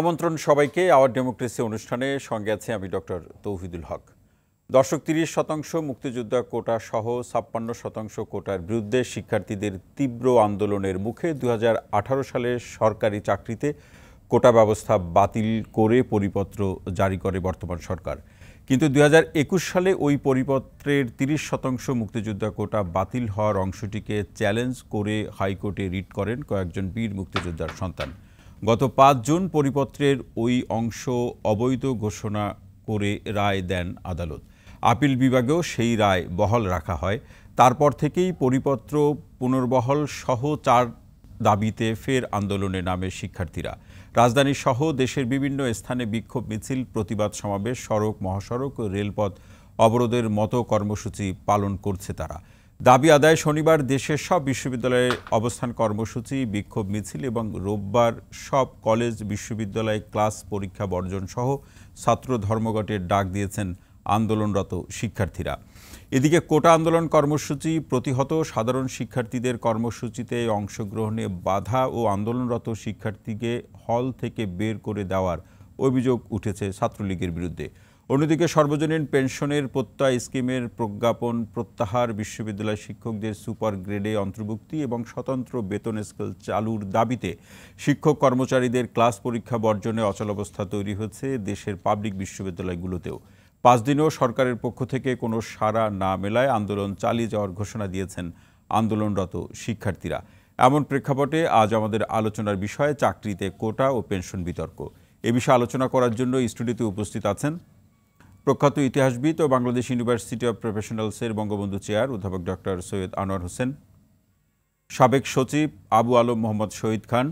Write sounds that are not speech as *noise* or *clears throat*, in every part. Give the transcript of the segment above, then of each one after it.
আমন্ত্রণ সবাইকে hour democracy অনুষ্ঠানে সঙ্গে আছে আমি ডক্টর তৌহিদুল হক দর্শক তিরিশ শতাংশ মুক্তিযোদ্ধা কোটা সহ ছাপ্পান্ন শতাংশ কোটার বিরুদ্ধে শিক্ষার্থীদের তীব্র আন্দোলনের মুখে দু সালে সরকারি চাকরিতে কোটা ব্যবস্থা বাতিল করে পরিপত্র জারি করে বর্তমান সরকার কিন্তু দু সালে ওই পরিপত্রের ৩০ শতাংশ মুক্তিযোদ্ধা কোটা বাতিল হওয়ার অংশটিকে চ্যালেঞ্জ করে হাইকোর্টে রিট করেন কয়েকজন বীর মুক্তিযোদ্ধার সন্তান গত পাঁচ জুন পরিপত্রের ওই অংশ অবৈধ ঘোষণা করে রায় দেন আদালত আপিল বিভাগেও সেই রায় বহাল রাখা হয় তারপর থেকেই পরিপত্র পুনর্বহল সহ চার দাবিতে ফের আন্দোলনে নামে শিক্ষার্থীরা রাজধানী সহ দেশের বিভিন্ন স্থানে বিক্ষোভ মিছিল প্রতিবাদ সমাবেশ সড়ক মহাসড়ক ও রেলপথ অবরোধের মতো কর্মসূচি পালন করছে তারা দাবি আদায় শনিবার দেশের সব বিশ্ববিদ্যালয়ে অবস্থান কর্মসূচি বিক্ষোভ মিছিল এবং রোববার সব কলেজ বিশ্ববিদ্যালয়ে ক্লাস পরীক্ষা বর্জন সহ ছাত্র ধর্মঘটের ডাক দিয়েছেন আন্দোলনরত শিক্ষার্থীরা এদিকে কোটা আন্দোলন কর্মসূচি প্রতিহত সাধারণ শিক্ষার্থীদের কর্মসূচিতে অংশগ্রহণে বাধা ও আন্দোলনরত শিক্ষার্থীকে হল থেকে বের করে দেওয়ার অভিযোগ উঠেছে ছাত্রলীগের বিরুদ্ধে অন্যদিকে সর্বজনীন পেনশনের প্রত্যয় স্কিমের প্রজ্ঞাপন প্রত্যাহার বিশ্ববিদ্যালয় শিক্ষকদের সুপার গ্রেডে অন্তর্ভুক্তি এবং স্বতন্ত্র বেতন স্কেল চালুর দাবিতে শিক্ষক কর্মচারীদের ক্লাস পরীক্ষা বর্জনে অচলাবস্থা তৈরি হয়েছে দেশের পাবলিক বিশ্ববিদ্যালয়গুলোতেও পাঁচ দিনেও সরকারের পক্ষ থেকে কোনো সাড়া না মেলায় আন্দোলন চালিয়ে যাওয়ার ঘোষণা দিয়েছেন আন্দোলনরত শিক্ষার্থীরা এমন প্রেক্ষাপটে আজ আমাদের আলোচনার বিষয়ে চাকরিতে কোটা ও পেনশন বিতর্ক এ বিষয়ে আলোচনা করার জন্য স্টুডিওতে উপস্থিত আছেন প্রখ্যাত ইতিহাসবিদ ও বাংলাদেশ ইউনিভার্সিটি অব প্রফেশনালসের বঙ্গবন্ধু চেয়ার অধ্যাপক ডক্টর সৈয়দ আনোয়ার হোসেন সাবেক সচিব আবু আলম মোহাম্মদ শহীদ খান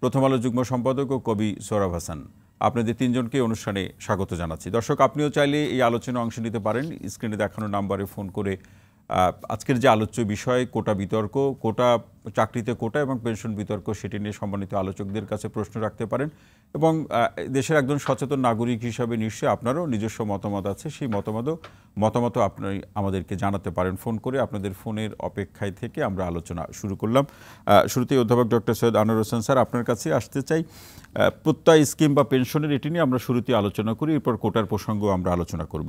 প্রথম আলো যুগ্ম সম্পাদক ও কবি সোরাব হাসান আপনাদের তিনজনকে অনুষ্ঠানে স্বাগত জানাচ্ছি দর্শক আপনিও চাইলে এই আলোচনায় অংশ নিতে পারেন স্ক্রিনে দেখানো নাম্বারে ফোন করে আজকের যে আলোচ্য বিষয় কোটা বিতর্ক কোটা চাকরিতে কোটা এবং পেনশন বিতর্ক সেটি নিয়ে সম্মানিত আলোচকদের কাছে প্রশ্ন রাখতে পারেন এবং দেশের একজন সচেতন নাগরিক হিসাবে নিশ্চয়ই আপনারও নিজস্ব মতামত আছে সেই মতামতও মতামতও আপনি আমাদেরকে জানাতে পারেন ফোন করে আপনাদের ফোনের অপেক্ষায় থেকে আমরা আলোচনা শুরু করলাম শুরুতেই অধ্যাপক ডক্টর সৈয়দ আনোর হোসেন স্যার আপনার কাছে আসতে চাই প্রত্যয় স্কিম বা পেনশনের এটি নিয়ে আমরা শুরুতেই আলোচনা করি এরপর কোটার প্রসঙ্গ আমরা আলোচনা করব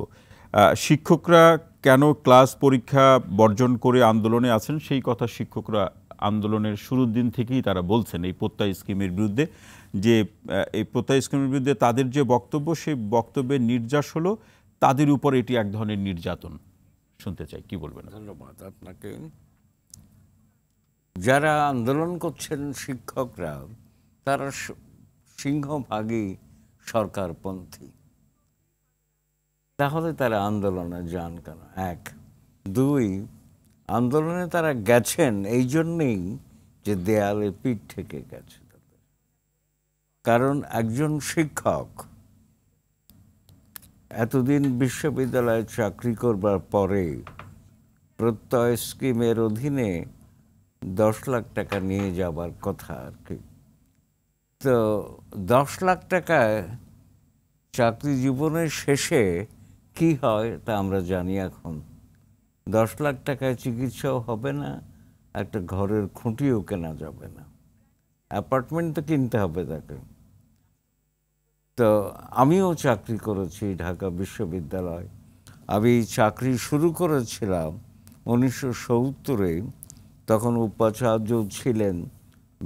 শিক্ষকরা কেন ক্লাস পরীক্ষা বর্জন করে আন্দোলনে আছেন সেই কথা শিক্ষকরা আন্দোলনের শুরুর দিন থেকেই তারা বলছেন এই প্রত্যয় স্কিমের বিরুদ্ধে যে এই প্রত্যয় স্কিমের বিরুদ্ধে তাদের যে বক্তব্য সেই বক্তব্যের নির্যাস হলো তাদের উপর এটি এক ধরনের নির্যাতন শুনতে চাই কি বলবেন ধন্যবাদ আপনাকে যারা আন্দোলন করছেন শিক্ষকরা তারা সিংহভাগই সরকারপন্থী তাহলে তারা আন্দোলনে যান কেন এক দুই আন্দোলনে তারা গেছেন এই জন্যেই যে দেয়ালে পিঠ থেকে গেছে কারণ একজন শিক্ষক এতদিন বিশ্ববিদ্যালয়ে চাকরি করবার পরে প্রত্যয় স্কিমের অধীনে দশ লাখ টাকা নিয়ে যাবার কথা আর কি তো দশ লাখ টাকায় চাকরি জীবনের শেষে কি হয় তা আমরা জানি এখন দশ লাখ টাকায় চিকিৎসাও হবে না একটা ঘরের খুঁটিও কেনা যাবে না অ্যাপার্টমেন্ট তো কিনতে হবে তাকে তো আমিও চাকরি করেছি ঢাকা বিশ্ববিদ্যালয় আমি চাকরি শুরু করেছিলাম উনিশশো সত্তরে তখন উপাচার্য ছিলেন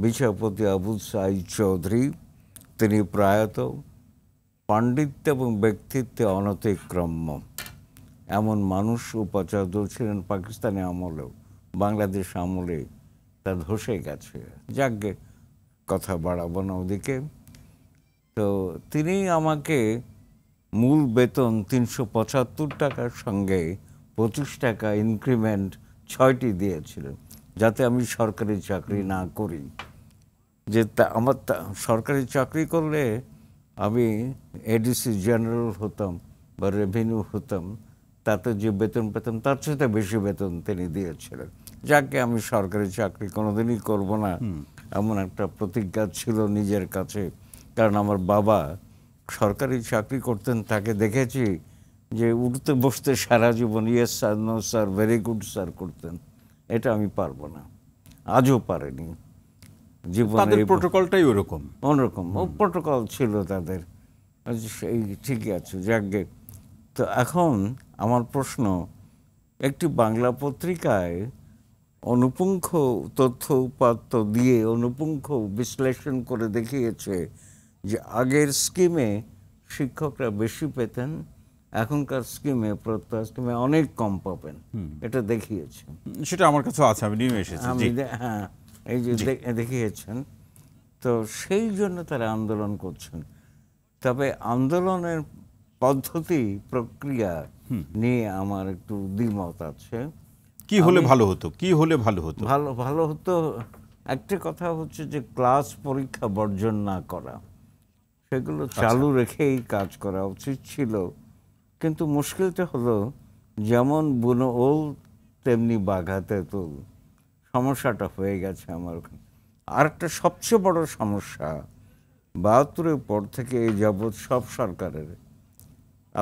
বিচারপতি আবু সাই চৌধুরী তিনি প্রয়াত পাণ্ডিত্য এবং ব্যক্তিত্বে অনতিক্রম্য এমন মানুষ উপাচার্য ছিলেন পাকিস্তানি আমলেও বাংলাদেশ আমলে তা ধসে গেছে যাক কথা বাড়াবো না ওদিকে তো তিনি আমাকে মূল বেতন তিনশো পঁচাত্তর টাকার সঙ্গে পঁচিশ টাকা ইনক্রিমেন্ট ছয়টি দিয়েছিলেন যাতে আমি সরকারি চাকরি না করি যে তা আমার সরকারি চাকরি করলে আমি এডিসি জেনারেল হতাম বা রেভিনিউ হতাম তাতে যে বেতন পেতেন তার চেয়ে বেশি বেতন তিনি দিয়েছিলেন যাকে আমি সরকারি চাকরি কোনোদিনই করব না এমন একটা প্রতিজ্ঞা ছিল নিজের কাছে কারণ আমার বাবা সরকারি চাকরি করতেন তাকে দেখেছি যে উঠতে বসতে সারা জীবন yes sir no sir very good sir করতেন এটা আমি পারব না আজও পারেনি জীবনের প্রোটোকলটাই ওরকম অন্যরকম প্রোটোকল ছিল তাদের সেই ঠিকই আছে যাকে তো এখন আমার প্রশ্ন একটি বাংলা পত্রিকায় অনুপুঙ্খ তথ্য উপাত্ত দিয়ে অনুপুঙ্খ বিশ্লেষণ করে দেখিয়েছে যে আগের স্কিমে শিক্ষকরা বেশি পেতেন এখনকার স্কিমে প্রত্যয় স্কিমে অনেক কম পাবেন এটা দেখিয়েছে সেটা আমার কাছে আছে আমি নিয়ে এসেছি আমি হ্যাঁ এই যে দেখিয়েছেন তো সেই জন্য তারা আন্দোলন করছেন তবে আন্দোলনের পদ্ধতি প্রক্রিয়া নিয়ে আমার একটু দ্বিমত আছে কি হলে ভালো হতো কি হলে ভালো হতো ভালো ভালো হতো একটা কথা হচ্ছে যে ক্লাস পরীক্ষা বর্জন না করা সেগুলো আচ্ছা। চালু রেখেই কাজ করা উচিত ছিল কিন্তু মুশকিলটা হলো যেমন বুনো ওল তেমনি বাঘাতে তো সমস্যাটা হয়ে গেছে আমার আর একটা সবচেয়ে বড় সমস্যা বাহাত্তরের পর থেকে এই যাবৎ সব সরকারের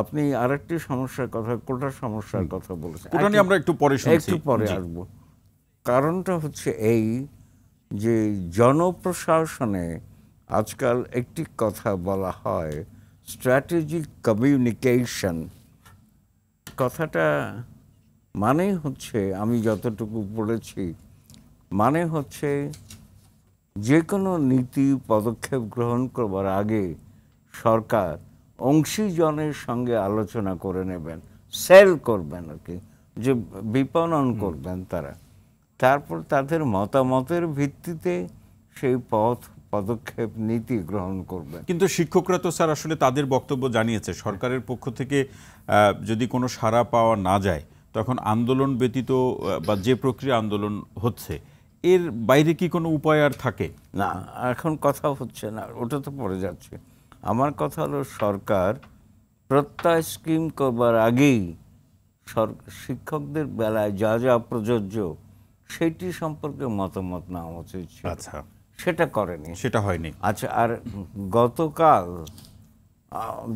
আপনি আরেকটি সমস্যার কথা কোটা সমস্যার কথা বলেছেন কোটা নিয়ে আমরা একটু পরে একটু পরে আসবো কারণটা হচ্ছে এই যে জনপ্রশাসনে আজকাল একটি কথা বলা হয় স্ট্র্যাটেজিক কমিউনিকেশন কথাটা মানে হচ্ছে আমি যতটুকু পড়েছি মানে হচ্ছে যে কোনো নীতি পদক্ষেপ গ্রহণ করবার আগে সরকার অংশীজনের সঙ্গে আলোচনা করে নেবেন সেল করবেন আর কি যে বিপণন করবেন তারা তারপর তাদের মতামতের ভিত্তিতে সেই পথ পদক্ষেপ নীতি গ্রহণ করবে কিন্তু শিক্ষকরা তো স্যার আসলে তাদের বক্তব্য জানিয়েছে সরকারের পক্ষ থেকে যদি কোনো সাড়া পাওয়া না যায় তখন আন্দোলন ব্যতীত বা যে প্রক্রিয়া আন্দোলন হচ্ছে এর বাইরে কি কোনো উপায় আর থাকে না এখন কথা হচ্ছে না ওটা তো পড়ে যাচ্ছে আমার কথা হলো সরকার প্রত্যয় স্কিম করবার আগেই শিক্ষকদের বেলায় যা যা প্রযোজ্য সেটি সম্পর্কে মতামত নেওয়া উচিত আচ্ছা সেটা করেনি সেটা হয়নি আচ্ছা আর গতকাল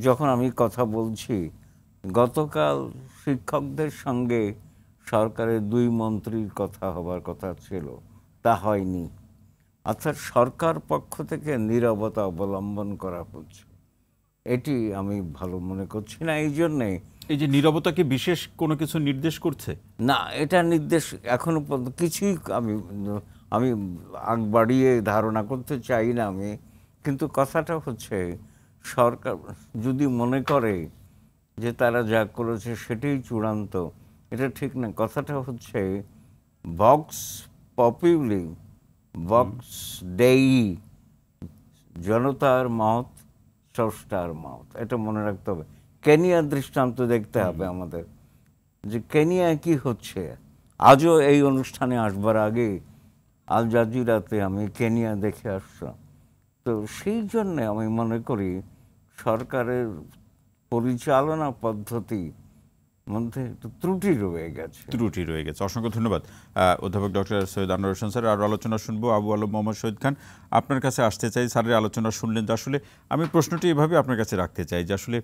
যখন আমি কথা বলছি গতকাল শিক্ষকদের সঙ্গে সরকারের দুই মন্ত্রীর কথা হবার কথা ছিল তা হয়নি অর্থাৎ সরকার পক্ষ থেকে নিরবতা অবলম্বন করা হচ্ছে এটি আমি ভালো মনে করছি না এই জন্যে এই যে নিরবতাকে বিশেষ কোনো কিছু নির্দেশ করছে না এটা নির্দেশ এখনো পর্যন্ত কিছুই আমি আমি আগ বাড়িয়ে ধারণা করতে চাই না আমি কিন্তু কথাটা হচ্ছে সরকার যদি মনে করে যে তারা যা করেছে সেটাই চূড়ান্ত এটা ঠিক না কথাটা হচ্ছে বক্স পপুলি বক্স ডেই জনতার মত স্রষ্টার মত এটা মনে রাখতে হবে কেনিয়ার দৃষ্টান্ত দেখতে হবে আমাদের যে কেনিয়া কি হচ্ছে আজও এই অনুষ্ঠানে আসবার আগে আল জাজিরাতে আমি কেনিয়া দেখে আসলাম তো সেই জন্যে আমি মনে করি সরকারের পরিচালনা পদ্ধতি মধ্যে একটু ত্রুটি রয়ে গেছে ত্রুটি রয়ে গেছে অসংখ্য ধন্যবাদ অধ্যাপক ডক্টর সৈয়দ আনোয়ার হোসেন স্যার আর আলোচনা শুনবো আবু আলম মোহাম্মদ সৈয়দ খান আপনার কাছে আসতে চাই স্যারের আলোচনা শুনলেন যে আসলে আমি প্রশ্নটি এভাবে আপনার কাছে রাখতে চাই যে আসলে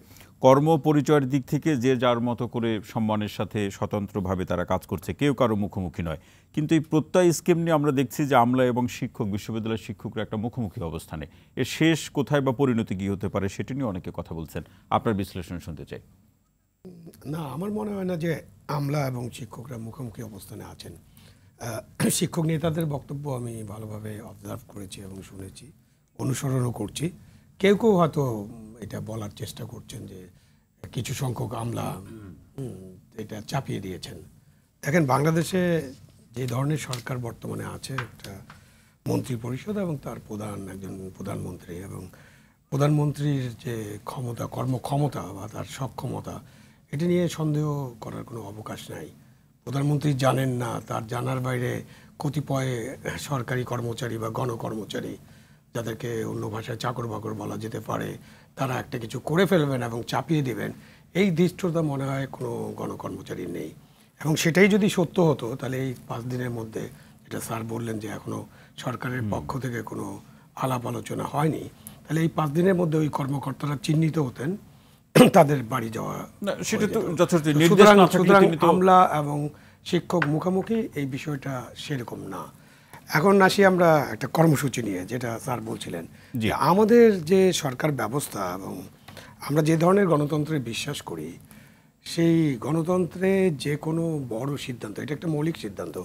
কর্ম পরিচয়ের দিক থেকে যে যার মতো করে সম্মানের সাথে স্বতন্ত্রভাবে তারা কাজ করছে কেউ কারো মুখোমুখি নয় কিন্তু এই প্রত্যয় স্কিম নিয়ে আমরা দেখছি যে আমলা এবং শিক্ষক বিশ্ববিদ্যালয়ের শিক্ষকরা একটা মুখোমুখি অবস্থানে এর শেষ কোথায় বা পরিণতি কী হতে পারে সেটি নিয়ে অনেকে কথা বলছেন আপনার বিশ্লেষণ শুনতে চাই না আমার মনে হয় না যে আমলা এবং শিক্ষকরা মুখোমুখি অবস্থানে আছেন শিক্ষক নেতাদের বক্তব্য আমি ভালোভাবে অবজার্ভ করেছি এবং শুনেছি অনুসরণও করছি কেউ কেউ হয়তো এটা বলার চেষ্টা করছেন যে কিছু সংখ্যক আমলা এটা চাপিয়ে দিয়েছেন দেখেন বাংলাদেশে যে ধরনের সরকার বর্তমানে আছে একটা মন্ত্রী পরিষদ এবং তার প্রধান একজন প্রধানমন্ত্রী এবং প্রধানমন্ত্রীর যে ক্ষমতা কর্মক্ষমতা বা তার সক্ষমতা এটা নিয়ে সন্দেহ করার কোনো অবকাশ নাই প্রধানমন্ত্রী জানেন না তার জানার বাইরে কতিপয় সরকারি কর্মচারী বা গণকর্মচারী যাদেরকে অন্য ভাষায় চাকর বাকর বলা যেতে পারে তারা একটা কিছু করে ফেলবেন এবং চাপিয়ে দেবেন এই দৃষ্টতা মনে হয় কোনো গণকর্মচারী নেই এবং সেটাই যদি সত্য হতো তাহলে এই পাঁচ দিনের মধ্যে যেটা স্যার বললেন যে এখনও সরকারের পক্ষ থেকে কোনো আলাপ আলোচনা হয়নি তাহলে এই পাঁচ দিনের মধ্যে ওই কর্মকর্তারা চিহ্নিত হতেন *coughs* তাদের বাড়ি যাওয়া সেটা আমলা এবং শিক্ষক মুখামুখি এই বিষয়টা সেরকম না এখন আসি আমরা একটা কর্মসূচি নিয়ে যেটা স্যার বলছিলেন যে আমাদের যে সরকার ব্যবস্থা এবং আমরা যে ধরনের গণতন্ত্রে বিশ্বাস করি সেই গণতন্ত্রে যে কোনো বড় সিদ্ধান্ত এটা একটা মৌলিক সিদ্ধান্ত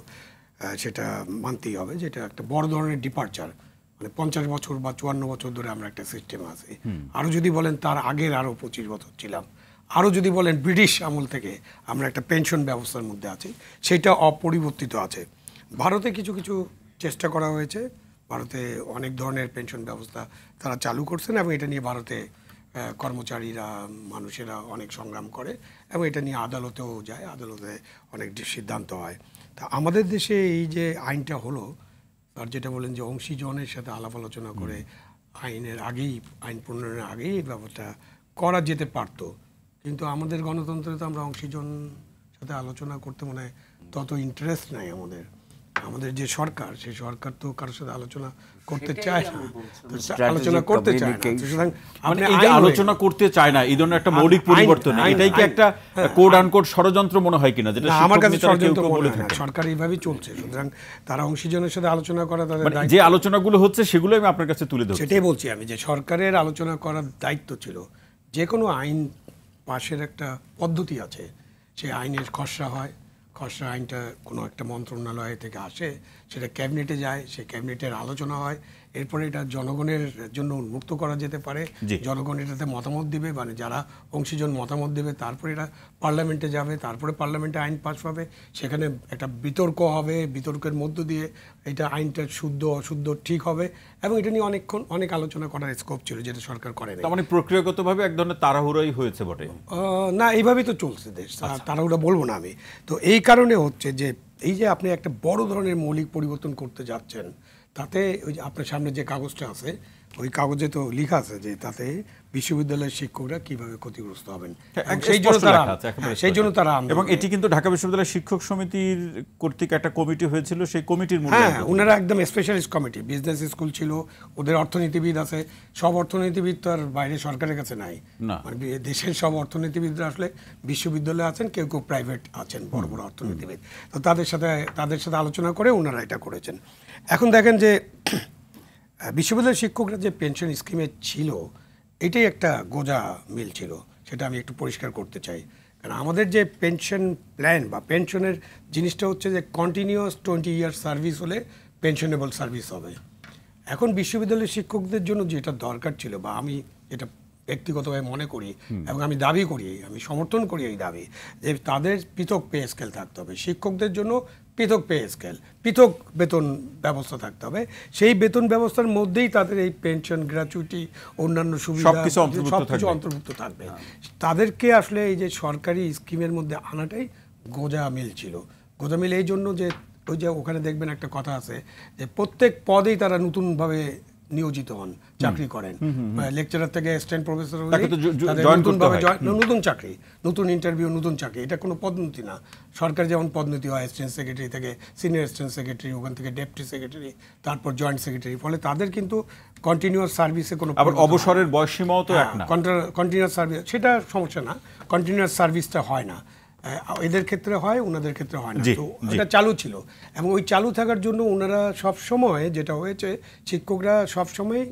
সেটা মানতেই হবে যেটা একটা বড় ধরনের ডিপার্চার মানে পঞ্চাশ বছর বা চুয়ান্ন বছর ধরে আমরা একটা সিস্টেম আছে আরও যদি বলেন তার আগের আরও পঁচিশ বছর ছিলাম আরও যদি বলেন ব্রিটিশ আমল থেকে আমরা একটা পেনশন ব্যবস্থার মধ্যে আছি সেটা অপরিবর্তিত আছে ভারতে কিছু কিছু চেষ্টা করা হয়েছে ভারতে অনেক ধরনের পেনশন ব্যবস্থা তারা চালু করছেন এবং এটা নিয়ে ভারতে কর্মচারীরা মানুষেরা অনেক সংগ্রাম করে এবং এটা নিয়ে আদালতেও যায় আদালতে অনেক সিদ্ধান্ত হয় তা আমাদের দেশে এই যে আইনটা হলো আর যেটা বলেন যে অংশীজনের সাথে আলাপ আলোচনা করে আইনের আগেই আইন প্রণয়নের আগেই এই ব্যাপারটা করা যেতে পারতো কিন্তু আমাদের গণতন্ত্রে তো আমরা অংশীজন সাথে আলোচনা করতে মনে হয় তত ইন্টারেস্ট নাই আমাদের আমাদের যে সরকার সেই সরকার তো কারোর সাথে আলোচনা করতে চায় আলোচনা করতে চায় না সুতরাং মানে আলোচনা করতে চায় না এই ধরনের একটা মৌলিক পরিবর্তন এটাই কি একটা কোড হ্যাঁ, আনকোড ষড়যন্ত্র মনে হয় কিনা যেটা আমার কাছে ষড়যন্ত্র মনে হয় সরকার এইভাবেই চলছে সুতরাং তারা অংশীজনের সাথে আলোচনা করা তাদের মানে যে আলোচনাগুলো হচ্ছে সেগুলো আমি আপনার কাছে তুলে ধরছি সেটাই বলছি আমি যে সরকারের আলোচনা করার দায়িত্ব ছিল যে কোনো আইন পাশের একটা পদ্ধতি আছে সেই আইনের খসড়া হয় খসড়া আইনটা কোনো একটা মন্ত্রণালয় থেকে আসে সেটা ক্যাবিনেটে যায় সেই ক্যাবিনেটের আলোচনা হয় এরপরে এটা জনগণের জন্য উন্মুক্ত করা যেতে পারে জনগণ এটাতে মতামত দিবে মানে যারা অংশীজন মতামত দেবে তারপরে এটা পার্লামেন্টে যাবে তারপরে পার্লামেন্টে আইন পাশ পাবে সেখানে একটা বিতর্ক হবে বিতর্কের মধ্য দিয়ে এটা আইনটা শুদ্ধ অশুদ্ধ ঠিক হবে এবং এটা নিয়ে অনেকক্ষণ অনেক আলোচনা করার স্কোপ ছিল যেটা সরকার করে তার মানে প্রক্রিয়াগতভাবে এক ধরনের তাড়াহুড়াই হয়েছে বটে না এইভাবেই তো চলছে দেশ আচ্ছা। তাড়াহুড়া বলবো না আমি তো এই কারণে হচ্ছে যে এই যে আপনি একটা বড় ধরনের মৌলিক পরিবর্তন করতে যাচ্ছেন তাতে ওই যে আপনার সামনে যে কাগজটা আছে ওই কাগজে তো লেখা আছে যে তাতে বিশ্ববিদ্যালয়ের শিক্ষকরা কিভাবে ক্ষতিগ্রস্ত হবেন হ্যাঁ, সেই জন্য তারা সেই জন্য তারা এবং এটি কিন্তু ঢাকা বিশ্ববিদ্যালয় শিক্ষক সমিতির কর্তৃক একটা কমিটি হয়েছিল সেই কমিটির হ্যাঁ ওনারা একদম স্পেশালিস্ট কমিটি বিজনেস স্কুল ছিল ওদের অর্থনীতিবিদ আছে সব অর্থনীতিবিদ তো আর বাইরে সরকারের কাছে নাই মানে দেশের সব অর্থনীতিবিদরা আসলে বিশ্ববিদ্যালয়ে আছেন কেউ কেউ প্রাইভেট আছেন বড় বড় অর্থনীতিবিদ তো তাদের সাথে তাদের সাথে আলোচনা করে ওনারা এটা করেছেন এখন দেখেন যে বিশ্ববিদ্যালয়ের শিক্ষকরা যে পেনশন স্কিমে ছিল এটাই একটা গোজা মিল ছিল সেটা আমি একটু পরিষ্কার করতে চাই কারণ আমাদের যে পেনশন প্ল্যান বা পেনশনের জিনিসটা হচ্ছে যে কন্টিনিউয়াস টোয়েন্টি ইয়ার সার্ভিস হলে পেনশনেবল সার্ভিস হবে এখন বিশ্ববিদ্যালয়ের শিক্ষকদের জন্য যেটা দরকার ছিল বা আমি এটা ব্যক্তিগতভাবে মনে করি এবং আমি দাবি করি আমি সমর্থন করি এই দাবি যে তাদের পৃথক পে স্কেল থাকতে হবে শিক্ষকদের জন্য পৃথক পে স্কেল পৃথক বেতন ব্যবস্থা থাকতে হবে সেই বেতন ব্যবস্থার মধ্যেই তাদের এই পেনশন গ্র্যাচুইটি অন্যান্য সুবিধা সবকিছু অন্তর্ভুক্ত থাকবে হ্যাঁ। তাদেরকে আসলে এই যে সরকারি স্কিমের মধ্যে আনাটাই গোজামিল ছিল গোজামিল এই জন্য যে ওই যে ওখানে দেখবেন একটা কথা আছে যে প্রত্যেক পদেই তারা নতুনভাবে নিয়োজিত হন চাকরি করেন লেকচারার থেকে অ্যাসিস্ট্যান্ট প্রফেসর হলে নতুনভাবে নতুন চাকরি নতুন ইন্টারভিউ নতুন চাকরি এটা কোনো পদোন্নতি না সরকার যেমন পদোন্নতি হয় অ্যাসিস্ট্যান্ট সেক্রেটারি থেকে সিনিয়র অ্যাসিস্ট্যান্ট সেক্রেটারি ওখান থেকে ডেপুটি সেক্রেটারি তারপর জয়েন্ট সেক্রেটারি ফলে তাদের কিন্তু কন্টিনিউয়াস সার্ভিসে কোনো অবসরের বয়স সীমাও তো কন্টিনিউয়াস হ্যাঁ, সার্ভিস সেটা সমস্যা না কন্টিনিউয়াস সার্ভিসটা হয় না এদের ক্ষেত্রে হয় ওনাদের ক্ষেত্রে হয় না তো এটা চালু ছিল এবং ওই চালু থাকার জন্য ওনারা সব সময় যেটা হয়েছে শিক্ষকরা সব সময়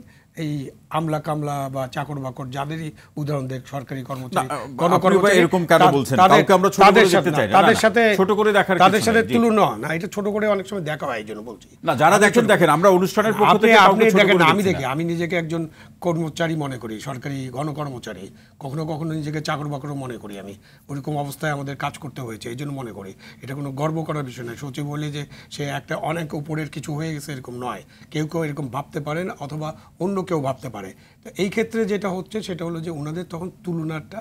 এই আমলা কামলা বা চাকর বাকর যাদেরই উদাহরণ দেখ সরকারি কর্মচারী এরকম বলছেন আমরা ছোট করে দেখতে চাই তাদের সাথে ছোট করে দেখার তাদের সাথে তুলনা না এটা ছোট করে অনেক সময় দেখা হয় জন্য বলছি না যারা দেখেন দেখেন আমরা অনুষ্ঠানের পক্ষ থেকে আপনি দেখেন আমি দেখি আমি নিজেকে একজন কর্মচারী মনে করি সরকারি গণকর্মচারী কখনো কখনো নিজেকে চাকর বাকর মনে করি আমি ওরকম অবস্থায় আমাদের কাজ করতে হয়েছে এই জন্য মনে করি এটা কোনো গর্ব করার বিষয় নয় সচিব বলে যে সে একটা অনেক উপরের কিছু হয়ে গেছে এরকম নয় কেউ কেউ এরকম ভাবতে পারেন অথবা অন্য কেউ ভাবতে পারে তো এই ক্ষেত্রে যেটা হচ্ছে সেটা হলো যে ওনাদের তখন তুলনাটা